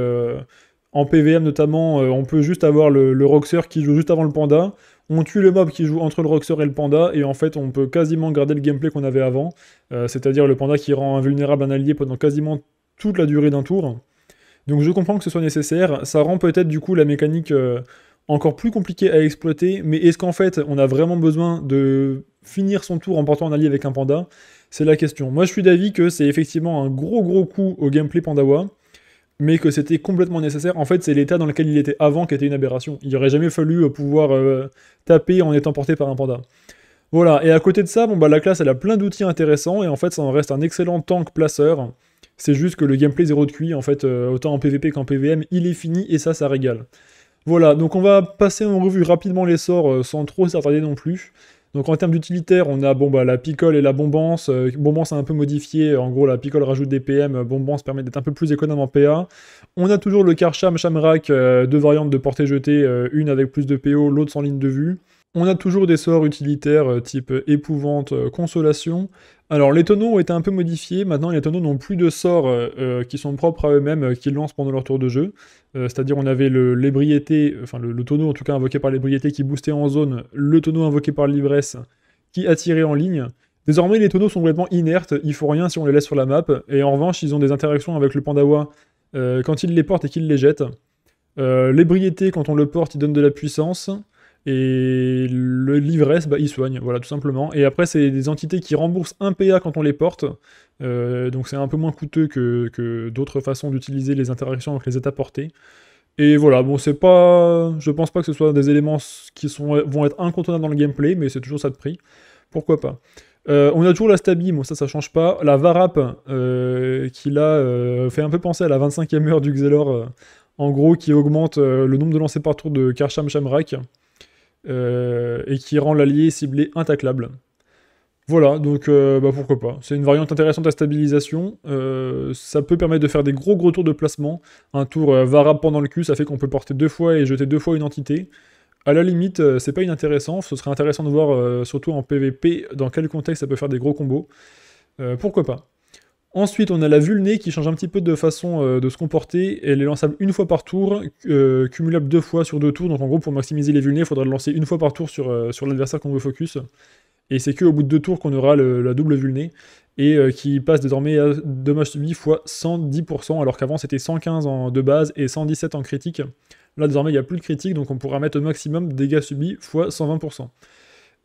en PVM notamment, on peut juste avoir le, le Roxer qui joue juste avant le panda, on tue le mob qui joue entre le Roxor et le Panda, et en fait on peut quasiment garder le gameplay qu'on avait avant, euh, c'est-à-dire le Panda qui rend invulnérable un allié pendant quasiment toute la durée d'un tour. Donc je comprends que ce soit nécessaire, ça rend peut-être du coup la mécanique euh, encore plus compliquée à exploiter, mais est-ce qu'en fait on a vraiment besoin de finir son tour en portant un allié avec un panda C'est la question. Moi je suis d'avis que c'est effectivement un gros gros coup au gameplay Pandawa, mais que c'était complètement nécessaire. En fait, c'est l'état dans lequel il était avant qui était une aberration. Il aurait jamais fallu euh, pouvoir euh, taper en étant porté par un panda. Voilà, et à côté de ça, bon, bah, la classe elle a plein d'outils intéressants, et en fait ça en reste un excellent tank placeur. C'est juste que le gameplay zéro de QI, en fait, euh, autant en PvP qu'en PvM, il est fini, et ça, ça régale. Voilà, donc on va passer en revue rapidement les sorts sans trop s'attarder non plus. Donc en termes d'utilitaire, on a bon, bah, la picole et la bombance. Euh, bombance un peu modifié, en gros la picole rajoute des PM, euh, bombance permet d'être un peu plus économe en PA. On a toujours le Karcham, Shamrak, euh, deux variantes de portée jetée, une avec plus de PO, l'autre sans ligne de vue. On a toujours des sorts utilitaires euh, type euh, épouvante, euh, consolation. Alors les tonneaux ont été un peu modifiés, maintenant les tonneaux n'ont plus de sorts qui sont propres à eux-mêmes, qu'ils lancent pendant leur tour de jeu. C'est-à-dire on avait l'ébriété, enfin le, tonneau en tout cas invoqué par l'ébriété qui boostait en zone, le tonneau invoqué par l'ivresse qui attirait en ligne. Désormais les tonneaux sont complètement inertes, ils faut rien si on les laisse sur la map, et en revanche ils ont des interactions avec le pandawa quand il les porte et qu'il les jette. l'ébriété quand on le porte il donne de la puissance. Et le l'ivresse, bah, il soigne, voilà, tout simplement. Et après, c'est des entités qui remboursent un PA quand on les porte, euh, donc c'est un peu moins coûteux que, d'autres façons d'utiliser les interactions avec les états portés. Et voilà, bon, c'est pas. Je pense pas que ce soit des éléments qui sont, vont être incontournables dans le gameplay, mais c'est toujours ça de prix. Pourquoi pas euh, on a toujours la Stabi, bon, ça ça change pas. La Varap, euh, qui là fait un peu penser à la 25ème heure du Xelor, en gros, qui augmente le nombre de lancers par tour de Karcham Shamrak. Euh, et qui rend l'allié ciblé intaclable. Voilà, donc euh, bah pourquoi pas. C'est une variante intéressante à stabilisation. Euh, ça peut permettre de faire des gros gros tours de placement. Un tour varable pendant le cul, ça fait qu'on peut porter deux fois et jeter deux fois une entité. À la limite, c'est pas inintéressant. Ce serait intéressant de voir, surtout en PvP, dans quel contexte ça peut faire des gros combos. pourquoi pas. Ensuite, on a la Vulnée qui change un petit peu de façon euh, de se comporter. Elle est lançable une fois par tour, euh, cumulable deux fois sur deux tours. Donc en gros, pour maximiser les Vulnées, il faudra le lancer une fois par tour euh, sur, l'adversaire qu'on veut focus. Et c'est qu'au bout de deux tours qu'on aura la double Vulnée. Et qui passe désormais à dommage subi x 110%, alors qu'avant c'était 115 en, de base et 117 en critique. Là désormais il n'y a plus de critique, donc on pourra mettre au maximum dégâts subis x 120%.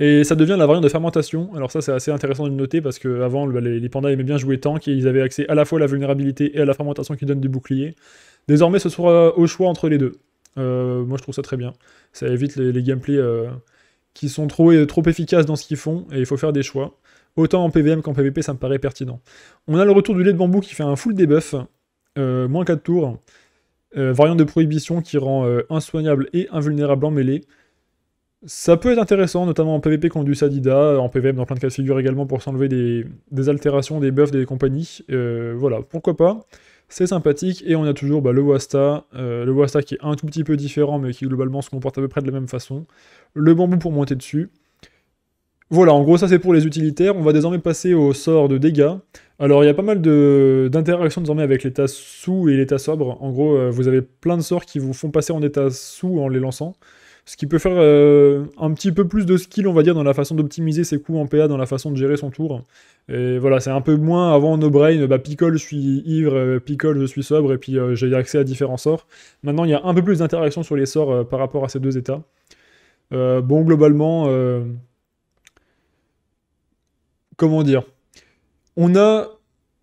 Et ça devient la variante de fermentation. Alors ça, c'est assez intéressant de noter parce qu'avant les, pandas aimaient bien jouer tank et ils avaient accès à la fois à la vulnérabilité et à la fermentation qui donne du bouclier. Désormais, ce sera au choix entre les deux. Euh, moi, je trouve ça très bien. Ça évite les, gameplays euh, qui sont trop, euh, trop efficaces dans ce qu'ils font et il faut faire des choix. Autant en PVM qu'en PVP, ça me paraît pertinent. On a le retour du lait de bambou qui fait un full debuff, moins 4 tours. variante de prohibition qui rend insoignable et invulnérable en mêlée. Ça peut être intéressant, notamment en PvP contre du Sadida, en PvM dans plein de cas de figure également pour s'enlever des, altérations, des buffs, des compagnies. Euh, voilà, pourquoi pas. C'est sympathique et on a toujours bah, le Wasta, euh, le Wasta qui est un tout petit peu différent mais qui globalement se comporte à peu près de la même façon. Le bambou pour monter dessus. Voilà, en gros ça c'est pour les utilitaires. On va désormais passer au sort de dégâts. Alors il y a pas mal d'interactions désormais avec l'état sous et l'état sobre. En gros, euh, vous avez plein de sorts qui vous font passer en état sous en les lançant ce qui peut faire euh, un petit peu plus de skill, on va dire, dans la façon d'optimiser ses coups en PA, dans la façon de gérer son tour. Et voilà, c'est un peu moins avant no brain, bah picole, je suis ivre, euh, picole, je suis sobre, et puis euh, j'ai accès à différents sorts. Maintenant, il y a un peu plus d'interaction sur les sorts par rapport à ces deux états. bon, globalement, comment dire On a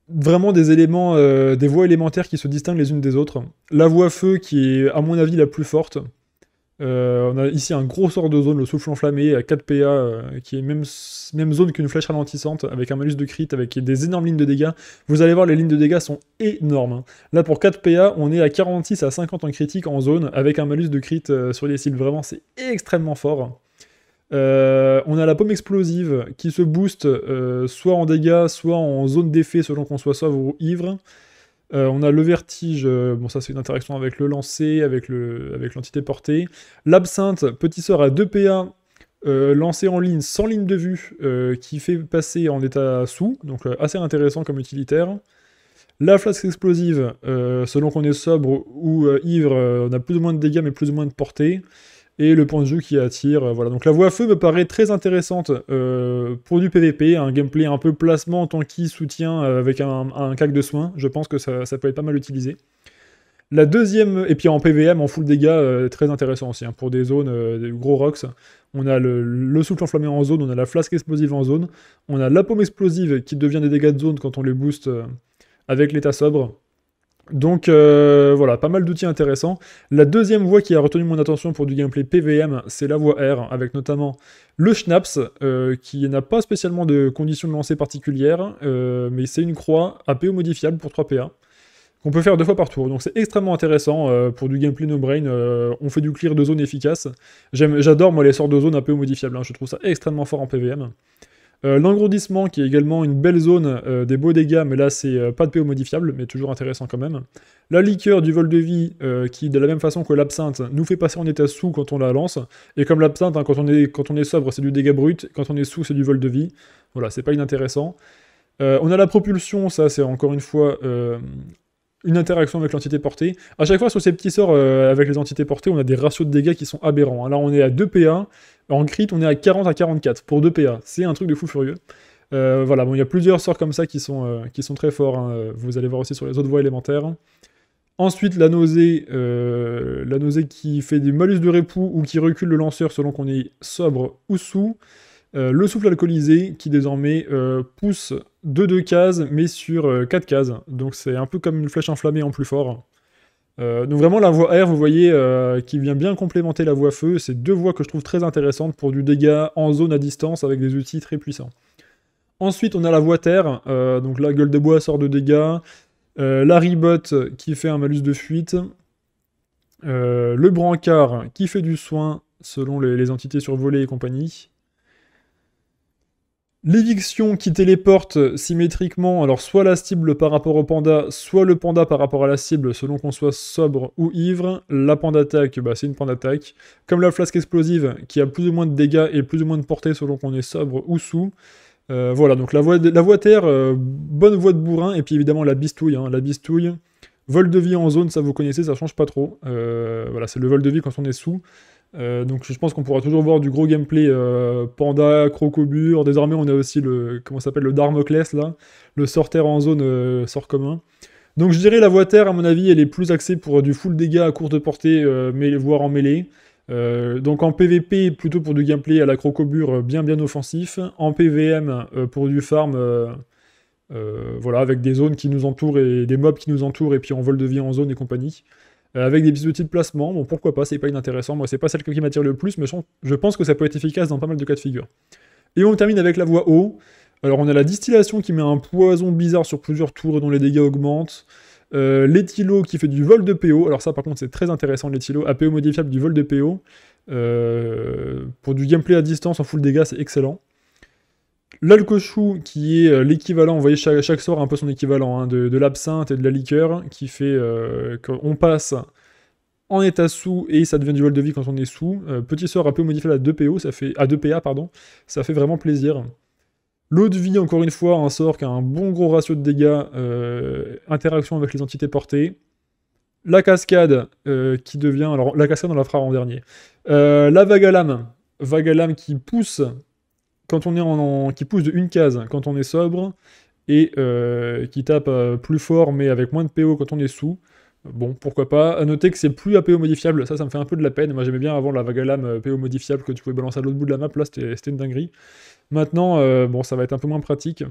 vraiment des éléments, des voies élémentaires qui se distinguent les unes des autres. La voie feu qui est, à mon avis, la plus forte. Euh, on a ici un gros sort de zone, le souffle enflammé à 4 PA, euh, qui est même, même zone qu'une flèche ralentissante, avec un malus de crit, avec des énormes lignes de dégâts. Vous allez voir, les lignes de dégâts sont énormes. Hein. Là, pour 4 PA, on est à 46 à 50 en critique en zone, avec un malus de crit euh, sur les cibles. Vraiment, c'est extrêmement fort. on a la pomme explosive qui se booste soit en dégâts, soit en zone d'effet selon qu'on soit sauve ou ivre. Euh, on a le vertige, euh, bon ça c'est une interaction avec le lancer, avec l'entité portée. L'absinthe, petit sort à 2 PA, euh, lancé en ligne sans ligne de vue, qui fait passer en état sous, donc assez intéressant comme utilitaire. La flasque explosive, selon qu'on est sobre ou ivre, on a plus ou moins de dégâts mais plus ou moins de portée et le point de jeu qui attire. Euh, voilà. Donc la voie feu me paraît très intéressante euh, pour du PvP, un gameplay un peu placement, en tanky, soutien euh, avec un, cac de soin, Je pense que ça, peut être pas mal utilisé. La deuxième, et puis en PVM, en full dégâts, très intéressant aussi, hein, pour des zones, des gros rocks. On a le, souffle enflammé en zone, on a la flasque explosive en zone, on a la paume explosive qui devient des dégâts de zone quand on les booste avec l'état sobre. Donc euh, voilà, pas mal d'outils intéressants. La deuxième voie qui a retenu mon attention pour du gameplay PVM, c'est la voie R, avec notamment le Schnaps, euh, qui n'a pas spécialement de conditions de lancer particulières, euh, mais c'est une croix APO modifiable pour 3 PA, qu'on peut faire deux fois par tour. Donc c'est extrêmement intéressant pour du gameplay no-brain, on fait du clear de zone efficace. J'adore moi les sorts de zone APO modifiables, hein. je trouve ça extrêmement fort en PVM. Euh, L'engourdissement, qui est également une belle zone euh, des beaux dégâts, mais là c'est euh, pas de PO modifiable, mais toujours intéressant quand même. La liqueur du vol de vie, qui de la même façon que l'absinthe, nous fait passer en état sous quand on la lance. Et comme l'absinthe, hein, quand, on est, quand on est sobre, c'est du dégât brut, quand on est sous, c'est du vol de vie. Voilà, c'est pas inintéressant. on a la propulsion, ça c'est encore une fois une interaction avec l'entité portée. À chaque fois, sur ces petits sorts euh, avec les entités portées, on a des ratios de dégâts qui sont aberrants. Alors hein. on est à 2 PA. En crit, on est à 40 à 44 pour 2 PA. C'est un truc de fou furieux. Euh, voilà, bon, il y a plusieurs sorts comme ça qui sont, euh, qui sont très forts. Hein. Vous allez voir aussi sur les autres voies élémentaires. Ensuite, la nausée, la nausée qui fait des malus de répoux ou qui recule le lanceur selon qu'on est sobre ou sous. le souffle alcoolisé qui désormais pousse de deux cases, mais sur euh, quatre cases. Donc c'est un peu comme une flèche enflammée en plus fort. Euh, donc vraiment la voie air, vous voyez, euh, qui vient bien complémenter la voie feu. C'est deux voies que je trouve très intéressantes pour du dégât en zone à distance avec des outils très puissants. Ensuite, on a la voie terre. donc la gueule de bois sort de dégâts. la ribot qui fait un malus de fuite. le brancard qui fait du soin selon les entités survolées et compagnie. L'éviction qui téléporte symétriquement, alors soit la cible par rapport au panda, soit le panda par rapport à la cible, selon qu'on soit sobre ou ivre. La panda attaque, bah, c'est une panda attaque. Comme la flasque explosive, qui a plus ou moins de dégâts et plus ou moins de portée selon qu'on est sobre ou sous. Euh, voilà, donc la voie, la voie terre, euh, bonne voie de bourrin, et puis évidemment la bistouille. Hein. la bistouille, vol de vie en zone, ça vous connaissez, ça change pas trop. Euh, voilà, c'est le vol de vie quand on est sous. Euh, donc je pense qu'on pourra toujours voir du gros gameplay euh, panda, Crocobure, Désormais, on a aussi le comment s'appelle le darmocles, là, le terre en zone euh, sort commun. Donc je dirais la voie terre à mon avis, elle est plus axée pour du full dégâts à courte portée, voire en mêlée. donc en PVP plutôt pour du gameplay à la crocobure bien bien offensif, en PVM pour du farm voilà avec des zones qui nous entourent et des mobs qui nous entourent et puis en vol de vie en zone et compagnie. Euh, avec des petits outils de placement, bon pourquoi pas, c'est pas inintéressant, moi c'est pas celle qui m'attire le plus, mais je pense que ça peut être efficace dans pas mal de cas de figure. Et on termine avec la voie eau. Alors on a la distillation qui met un poison bizarre sur plusieurs tours dont les dégâts augmentent. Euh, L'éthylo qui fait du vol de PO, alors ça par contre c'est très intéressant l'éthylo, APO modifiable du vol de PO. Euh, pour du gameplay à distance en full dégâts c'est excellent. L'alcochou, qui est euh, l'équivalent, vous voyez, chaque, sort a un peu son équivalent, hein, de, l'absinthe et de la liqueur, qui fait euh, qu'on passe en état sous et ça devient du vol de vie quand on est sous. Euh, petit sort un peu modifié à 2PO, ça fait, à 2PA, pardon, ça fait vraiment plaisir. L'eau de vie, encore une fois, un sort qui a un bon gros ratio de dégâts, interaction avec les entités portées. La cascade, qui devient. Alors, la cascade, on la fera en dernier. la vague à lame, vague à lame qui pousse quand on est en, qui pousse de une case hein, quand on est sobre et euh, qui tape euh, plus fort mais avec moins de PO quand on est sous. Bon, pourquoi pas. À noter que c'est plus à PO modifiable, ça, ça me fait un peu de la peine. Moi, j'aimais bien avant la vague à lame euh, PO modifiable que tu pouvais balancer à l'autre bout de la map. Là, c'était une dinguerie. Maintenant, bon, ça va être un peu moins pratique.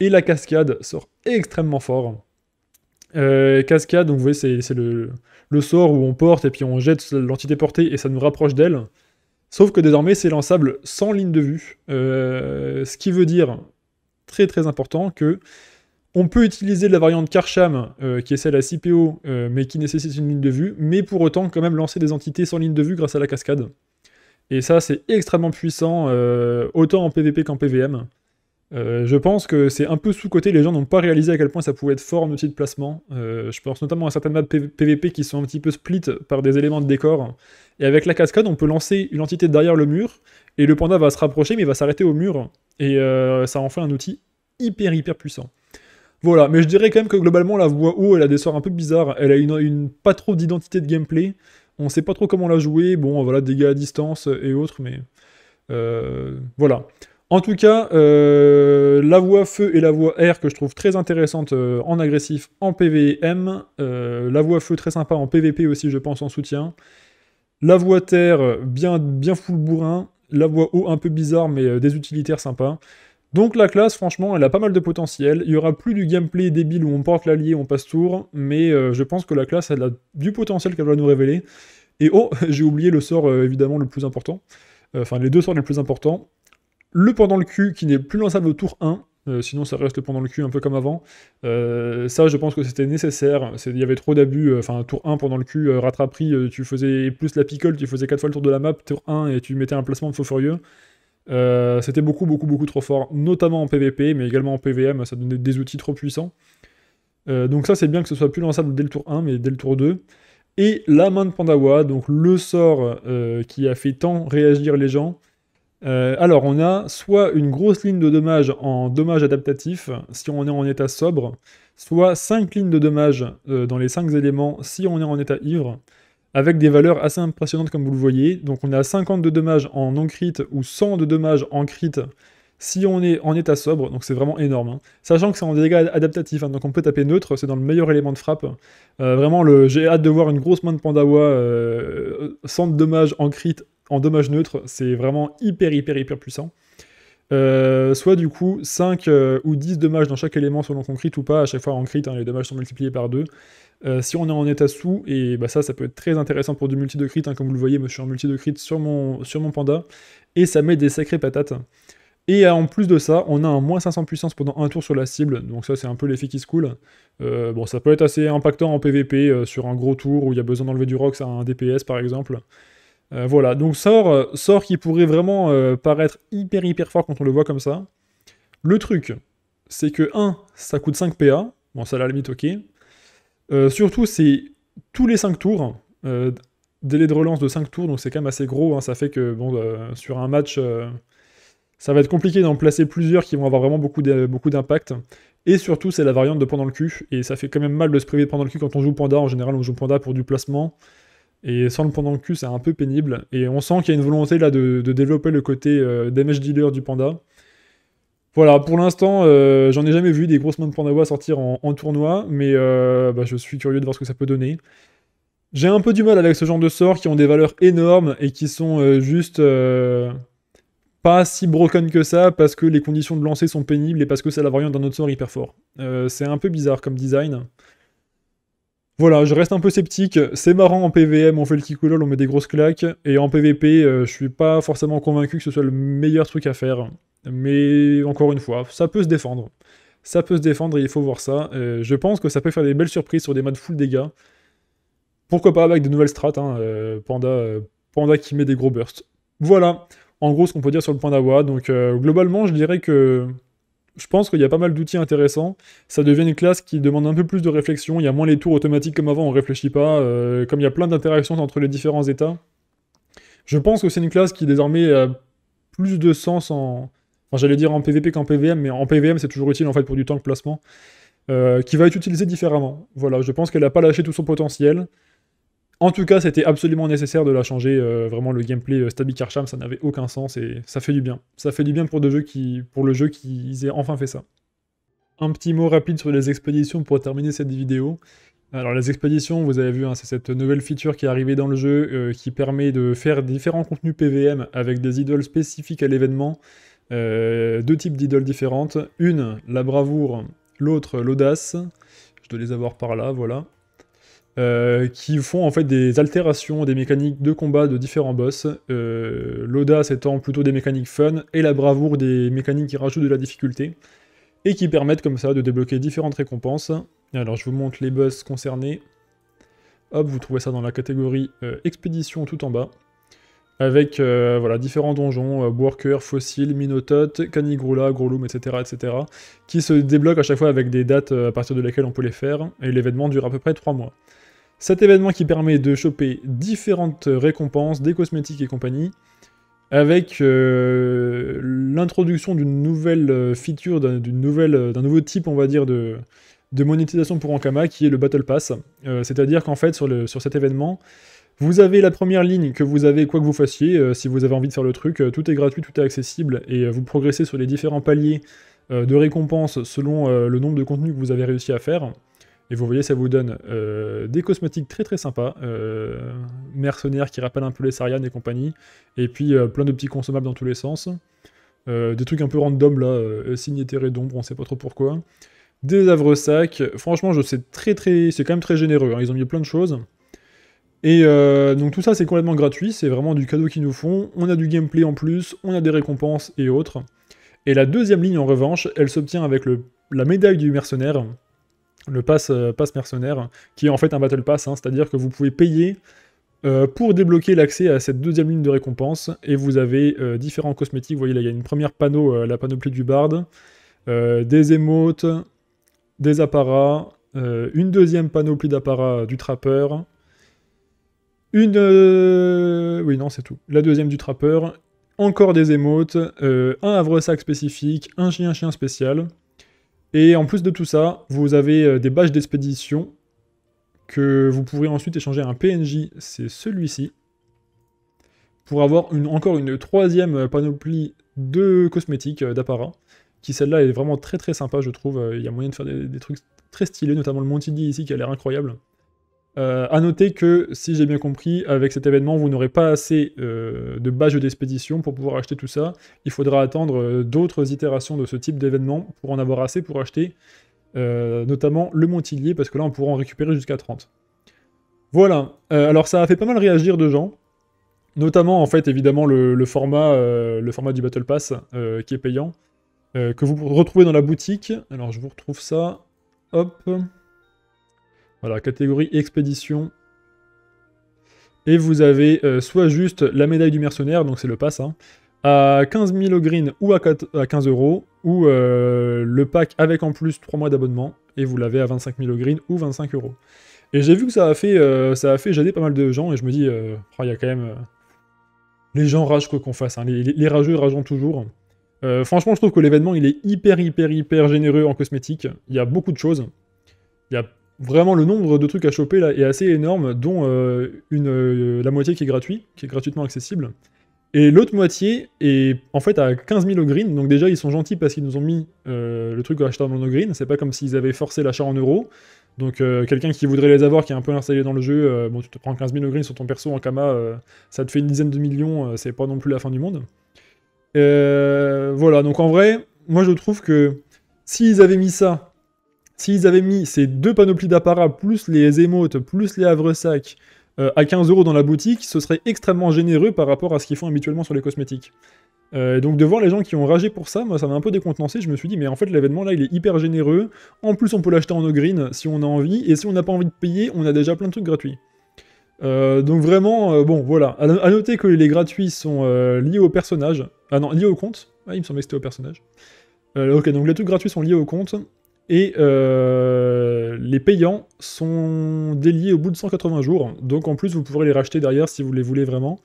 Et la cascade sort extrêmement fort. cascade, donc vous voyez, c'est le, le, sort où on porte et puis on jette l'entité portée et ça nous rapproche d'elle. Sauf que désormais, c'est lançable sans ligne de vue, euh, ce qui veut dire, très très important, que on peut utiliser la variante Karcham, euh, qui est celle à CPO euh, mais qui nécessite une ligne de vue, mais pour autant quand même lancer des entités sans ligne de vue grâce à la cascade. Et ça, c'est extrêmement puissant, autant en PvP qu'en PvM. Euh, je pense que c'est un peu sous-côté, les gens n'ont pas réalisé à quel point ça pouvait être fort en outil de placement. Euh, je pense notamment à certaines maps PVP qui sont un petit peu split par des éléments de décor. Et avec la cascade, on peut lancer une entité derrière le mur, et le panda va se rapprocher, mais il va s'arrêter au mur. Et euh, ça en fait un outil hyper hyper puissant. Voilà, mais je dirais quand même que globalement, la voix haut, elle a des sorts un peu bizarres, elle a une, pas trop d'identité de gameplay, on sait pas trop comment la jouer, bon voilà, dégâts à distance et autres, mais... voilà. En tout cas, euh, la voie feu et la voie air que je trouve très intéressante euh, en agressif, en PVM. Euh, la voie feu très sympa en PVP aussi, je pense, en soutien. La voie terre, bien, bien full bourrin. La voie eau, un peu bizarre, mais des utilitaires sympas. Donc la classe, franchement, elle a pas mal de potentiel. Il y aura plus du gameplay débile où on porte l'allié, on passe tour, mais je pense que la classe, elle a du potentiel qu'elle va nous révéler. Et oh, j'ai oublié le sort évidemment le plus important. Enfin, les deux sorts les plus importants le pendant le cul qui n'est plus lançable au tour 1, euh, sinon ça reste le pendant le cul un peu comme avant. Euh, ça, je pense que c'était nécessaire. Il y avait trop d'abus. Euh, enfin, tour 1 pendant le cul, rattrapé, tu faisais plus la picole, tu faisais 4 fois le tour de la map, tour 1, et tu mettais un placement de faux furieux. c'était beaucoup, beaucoup, beaucoup trop fort, notamment en PvP, mais également en PvM, ça donnait des outils trop puissants. donc ça, c'est bien que ce soit plus lançable dès le tour 1, mais dès le tour 2. Et la main de Pandawa, donc le sort qui a fait tant réagir les gens, euh, alors, on a soit une grosse ligne de dommages en dommages adaptatif si on est en état sobre, soit 5 lignes de dommages euh, dans les 5 éléments, si on est en état ivre, avec des valeurs assez impressionnantes comme vous le voyez. Donc, on a 50 de dommages en non-crit ou 100 de dommages en crit si on est en état sobre, donc c'est vraiment énorme. Hein. Sachant que c'est en dégâts adaptatifs, hein, donc on peut taper neutre, c'est dans le meilleur élément de frappe. Euh, vraiment, j'ai hâte de voir une grosse main de Pandawa, 100 de dommages en crit en dommage neutre, c'est vraiment hyper, hyper, hyper puissant. Euh, soit du coup 5 euh, ou 10 dommages dans chaque élément selon qu'on crit ou pas, à chaque fois en crit, hein, les dommages sont multipliés par 2. Euh, si on est en état sous, et bah, ça, ça peut être très intéressant pour du multi de crit, hein, comme vous le voyez, je suis en multi de crit sur mon, sur mon panda, et ça met des sacrées patates. Et en plus de ça, on a un moins 500 puissance pendant un tour sur la cible, donc ça c'est un peu l'effet qui se coule. bon, ça peut être assez impactant en PvP sur un gros tour où il y a besoin d'enlever du rock, à un DPS par exemple. Euh, voilà, donc sort, euh, sort qui pourrait vraiment euh, paraître hyper hyper fort quand on le voit comme ça. Le truc, c'est que 1, ça coûte 5 PA, bon ça la limite ok. surtout c'est tous les 5 tours, délai de relance de 5 tours, donc c'est quand même assez gros, hein. ça fait que sur un match, ça va être compliqué d'en placer plusieurs qui vont avoir vraiment beaucoup d'impact. Et surtout c'est la variante de pendant le cul, et ça fait quand même mal de se priver de pendant le cul quand on joue panda, en général on joue panda pour du placement. Et sans le pendant le cul, c'est un peu pénible. Et on sent qu'il y a une volonté là de, développer le côté euh, damage dealer du panda. Voilà, pour l'instant, euh, j'en ai jamais vu des grosses mains de voix sortir en, tournoi, mais euh, bah, je suis curieux de voir ce que ça peut donner. J'ai un peu du mal avec ce genre de sorts qui ont des valeurs énormes et qui sont juste pas si broken que ça parce que les conditions de lancer sont pénibles et parce que c'est la variante d'un autre sort hyper fort. c'est un peu bizarre comme design. Voilà, je reste un peu sceptique. C'est marrant en PVM, on fait le kikoulol, on met des grosses claques. Et en PVP, euh, je suis pas forcément convaincu que ce soit le meilleur truc à faire. Mais encore une fois, ça peut se défendre. Ça peut se défendre et il faut voir ça. Euh, je pense que ça peut faire des belles surprises sur des maths full dégâts. Pourquoi pas avec de nouvelles strates, hein, euh, Panda, Panda qui met des gros bursts. Voilà, en gros ce qu'on peut dire sur le point d'avoir, Donc globalement, je dirais que je pense qu'il y a pas mal d'outils intéressants. Ça devient une classe qui demande un peu plus de réflexion. Il y a moins les tours automatiques comme avant, on réfléchit pas. Euh, comme il y a plein d'interactions entre les différents états, je pense que c'est une classe qui désormais a plus de sens en. Enfin, j'allais dire en PvP qu'en PvM, mais en PvM c'est toujours utile en fait pour du tank placement. Euh, qui va être utilisée différemment. Voilà, je pense qu'elle n'a pas lâché tout son potentiel. En tout cas, c'était absolument nécessaire de la changer. Euh, vraiment, le gameplay euh, Stabby Karcham, ça n'avait aucun sens et ça fait du bien. Ça fait du bien pour, qui, le jeu qui aient enfin fait ça. Un petit mot rapide sur les expéditions pour terminer cette vidéo. Alors les expéditions, vous avez vu, hein, c'est cette nouvelle feature qui est arrivée dans le jeu euh, qui permet de faire différents contenus PVM avec des idoles spécifiques à l'événement. deux types d'idoles différentes. Une, la bravoure, l'autre, l'audace. Je dois les avoir par là, voilà. Euh, qui font en fait des altérations des mécaniques de combat de différents boss, euh, l'audace étant plutôt des mécaniques fun et la bravoure des mécaniques qui rajoutent de la difficulté, et qui permettent comme ça de débloquer différentes récompenses. Alors je vous montre les boss concernés. Hop, vous trouvez ça dans la catégorie euh, expédition tout en bas. Avec euh, voilà, différents donjons, Worker, Fossil, Minotot, Canigrula, Groloom, etc., etc., qui se débloquent à chaque fois avec des dates à partir de lesquelles on peut les faire, et l'événement dure à peu près 3 mois. Cet événement qui permet de choper différentes récompenses, des cosmétiques et compagnie, avec euh, l'introduction d'une nouvelle euh, feature, euh, d'un nouveau type, on va dire, de, monétisation pour Ankama, qui est le Battle Pass. C'est-à-dire qu'en fait, sur, cet événement, vous avez la première ligne que vous avez, quoi que vous fassiez, si vous avez envie de faire le truc, tout est gratuit, tout est accessible, et vous progressez sur les différents paliers de récompenses selon le nombre de contenus que vous avez réussi à faire. Et vous voyez, ça vous donne euh, des cosmétiques très très sympas, euh, mercenaires qui rappellent un peu les Sarian et compagnie, et puis euh, plein de petits consommables dans tous les sens. des trucs un peu random là, signe éthéré d'ombre, on sait pas trop pourquoi. Des havres sacs, franchement, je sais très très. C'est quand même très généreux, hein. ils ont mis plein de choses. Et donc tout ça, c'est complètement gratuit, c'est vraiment du cadeau qu'ils nous font. On a du gameplay en plus, on a des récompenses et autres. Et la deuxième ligne, en revanche, elle s'obtient avec la médaille du mercenaire le euh, pass, mercenaire, qui est en fait un battle pass, hein. c'est-à-dire que vous pouvez payer euh, pour débloquer l'accès à cette deuxième ligne de récompense, et vous avez euh, différents cosmétiques. Vous voyez là, il y a une première panneau, la panoplie du barde, des émotes, des apparats, une deuxième panoplie d'apparats du trappeur, une... oui, non, c'est tout. La deuxième du trappeur, encore des émotes, un havre sac spécifique, un chien-chien spécial. Et en plus de tout ça, vous avez euh, des badges d'expédition que vous pourrez ensuite échanger à un PNJ, c'est celui-ci, pour avoir une, encore une troisième euh, panoplie de cosmétiques euh, d'apparat, qui celle-là est vraiment très très sympa je trouve, il y a moyen de faire des, trucs très stylés, notamment le Montidi ici qui a l'air incroyable. A euh, à noter que, si j'ai bien compris, avec cet événement, vous n'aurez pas assez euh, de badges d'expédition pour pouvoir acheter tout ça. Il faudra attendre euh, d'autres itérations de ce type d'événement pour en avoir assez pour acheter, notamment le Montillier, parce que là, on pourra en récupérer jusqu'à 30. Voilà. alors, ça a fait pas mal réagir de gens. Notamment, en fait, évidemment, le, format, le format du Battle Pass qui est payant, que vous retrouvez dans la boutique. Alors, je vous retrouve ça. Hop. Voilà, catégorie expédition. Et vous avez euh, soit juste la médaille du mercenaire, donc c'est le pass, hein, à 15 000 au green ou à, 15 euros, ou euh, le pack avec en plus 3 mois d'abonnement, et vous l'avez à 25 000 au green ou 25 euros. Et j'ai vu que ça a fait, euh, ça fait jader pas mal de gens, et je me dis, oh, il y a quand même... les gens ragent quoi qu'on fasse, hein, les, rageux rageons toujours. franchement, je trouve que l'événement, il est hyper, hyper, hyper généreux en cosmétique. Il y a beaucoup de choses. Il y a vraiment le nombre de trucs à choper là est assez énorme, dont euh, une, euh, la moitié qui est gratuit, qui est gratuitement accessible. Et l'autre moitié est en fait à 15 000 au green, donc déjà ils sont gentils parce qu'ils nous ont mis euh, le truc à acheter en au green, c'est pas comme s'ils avaient forcé l'achat en euros. Donc quelqu'un qui voudrait les avoir, qui est un peu installé dans le jeu, bon tu te prends 15 000 au green sur ton perso en Kama, ça te fait une dizaine de millions, c'est pas non plus la fin du monde. voilà, donc en vrai, moi je trouve que s'ils avaient mis ça S'ils avaient mis ces deux panoplies d'apparat, plus les émotes, plus les havresacs, euh, à 15 euros dans la boutique, ce serait extrêmement généreux par rapport à ce qu'ils font habituellement sur les cosmétiques. Euh, donc de voir les gens qui ont ragé pour ça, moi ça m'a un peu décontenancé, je me suis dit mais en fait l'événement là il est hyper généreux, en plus on peut l'acheter en no-green si on a envie, et si on n'a pas envie de payer, on a déjà plein de trucs gratuits. Euh, donc vraiment, bon voilà, à, noter que les gratuits sont liés au personnage, ah non, liés au compte, ah, il me semblait que c'était au personnage. ok, donc les trucs gratuits sont liés au compte, et euh, les payants sont déliés au bout de 180 jours. Donc en plus, vous pourrez les racheter derrière si vous les voulez vraiment.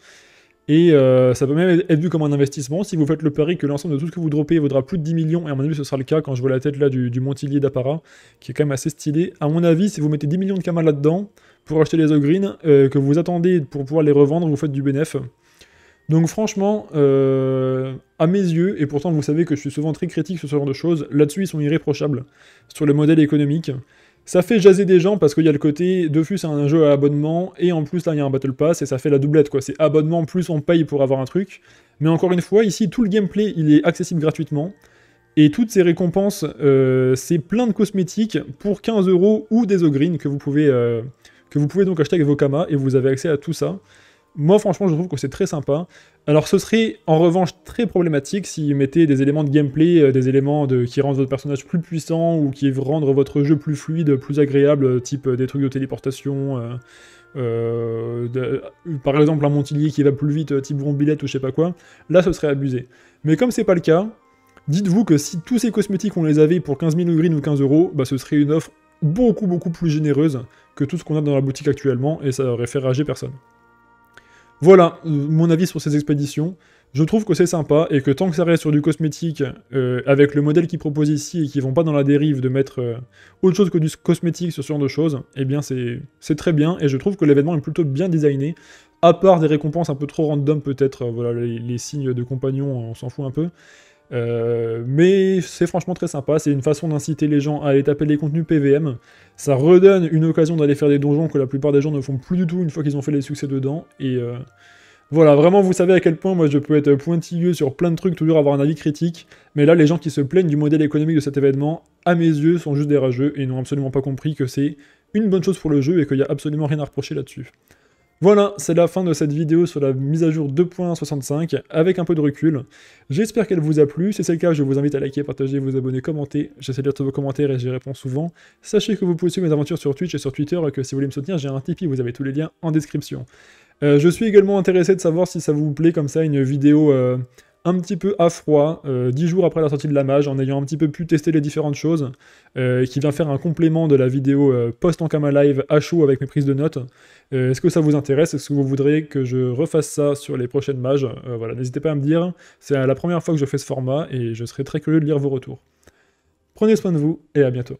Et euh, ça peut même être vu comme un investissement. Si vous faites le pari que l'ensemble de tout ce que vous dropez vaudra plus de 10 millions, et à mon avis ce sera le cas quand je vois la tête là du, montilier Montillier qui est quand même assez stylé. À mon avis, si vous mettez 10 millions de camas là-dedans pour acheter les Ogreen, euh, que vous attendez pour pouvoir les revendre, vous faites du bénéfice. Donc franchement, euh, à mes yeux, et pourtant vous savez que je suis souvent très critique sur ce genre de choses, là-dessus ils sont irréprochables, sur le modèle économique. Ça fait jaser des gens parce qu'il y a le côté Dofus c'est un jeu à abonnement, et en plus là il y a un Battle Pass, et ça fait la doublette quoi, c'est abonnement plus on paye pour avoir un truc. Mais encore une fois, ici tout le gameplay il est accessible gratuitement, et toutes ces récompenses, euh, c'est plein de cosmétiques pour 15 euros ou des ogrines que vous pouvez... Euh, que vous pouvez donc acheter avec vos kamas et vous avez accès à tout ça. Moi, franchement, je trouve que c'est très sympa. Alors, ce serait en revanche très problématique s'ils mettaient des éléments de gameplay, euh, des éléments qui rendent votre personnage plus puissant ou qui rendent votre jeu plus fluide, plus agréable, euh, type euh, des trucs de téléportation. par exemple, un montilier qui va plus vite, type bombillette ou je sais pas quoi. Là, ce serait abusé. Mais comme c'est pas le cas, dites-vous que si tous ces cosmétiques on les avait pour 15 000 ou 15 euros, bah, ce serait une offre beaucoup beaucoup plus généreuse que tout ce qu'on a dans la boutique actuellement et ça aurait fait rager personne. Voilà euh, mon avis sur ces expéditions. Je trouve que c'est sympa et que tant que ça reste sur du cosmétique, euh, avec le modèle qu'ils proposent ici et qu'ils vont pas dans la dérive de mettre euh, autre chose que du cosmétique sur ce genre de choses, eh bien c'est très bien et je trouve que l'événement est plutôt bien designé. À part des récompenses un peu trop random peut-être, voilà les, les, signes de compagnons, on s'en fout un peu. Euh, mais c'est franchement très sympa, c'est une façon d'inciter les gens à aller taper les contenus PVM. Ça redonne une occasion d'aller faire des donjons que la plupart des gens ne font plus du tout une fois qu'ils ont fait les succès dedans. Et euh, voilà, vraiment, vous savez à quel point moi je peux être pointilleux sur plein de trucs, toujours avoir un avis critique. Mais là, les gens qui se plaignent du modèle économique de cet événement, à mes yeux, sont juste des rageux et n'ont absolument pas compris que c'est une bonne chose pour le jeu et qu'il n'y a absolument rien à reprocher là-dessus. Voilà, c'est la fin de cette vidéo sur la mise à jour 2.65 avec un peu de recul. J'espère qu'elle vous a plu. Si c'est le cas, je vous invite à liker, partager, vous abonner, commenter. J'essaie de lire tous vos commentaires et j'y réponds souvent. Sachez que vous pouvez suivre mes aventures sur Twitch et sur Twitter que si vous voulez me soutenir, j'ai un Tipeee, vous avez tous les liens en description. Euh, je suis également intéressé de savoir si ça vous plaît comme ça une vidéo... Euh, un petit peu à froid, euh, dix jours après la sortie de la mage, en ayant un petit peu pu tester les différentes choses, euh, et qui vient faire un complément de la vidéo euh, post en cam live à chaud avec mes prises de notes. Est-ce que ça vous intéresse Est-ce que vous voudriez que je refasse ça sur les prochaines mages Voilà, n'hésitez pas à me dire. C'est la première fois que je fais ce format et je serai très curieux de lire vos retours. Prenez soin de vous et à bientôt.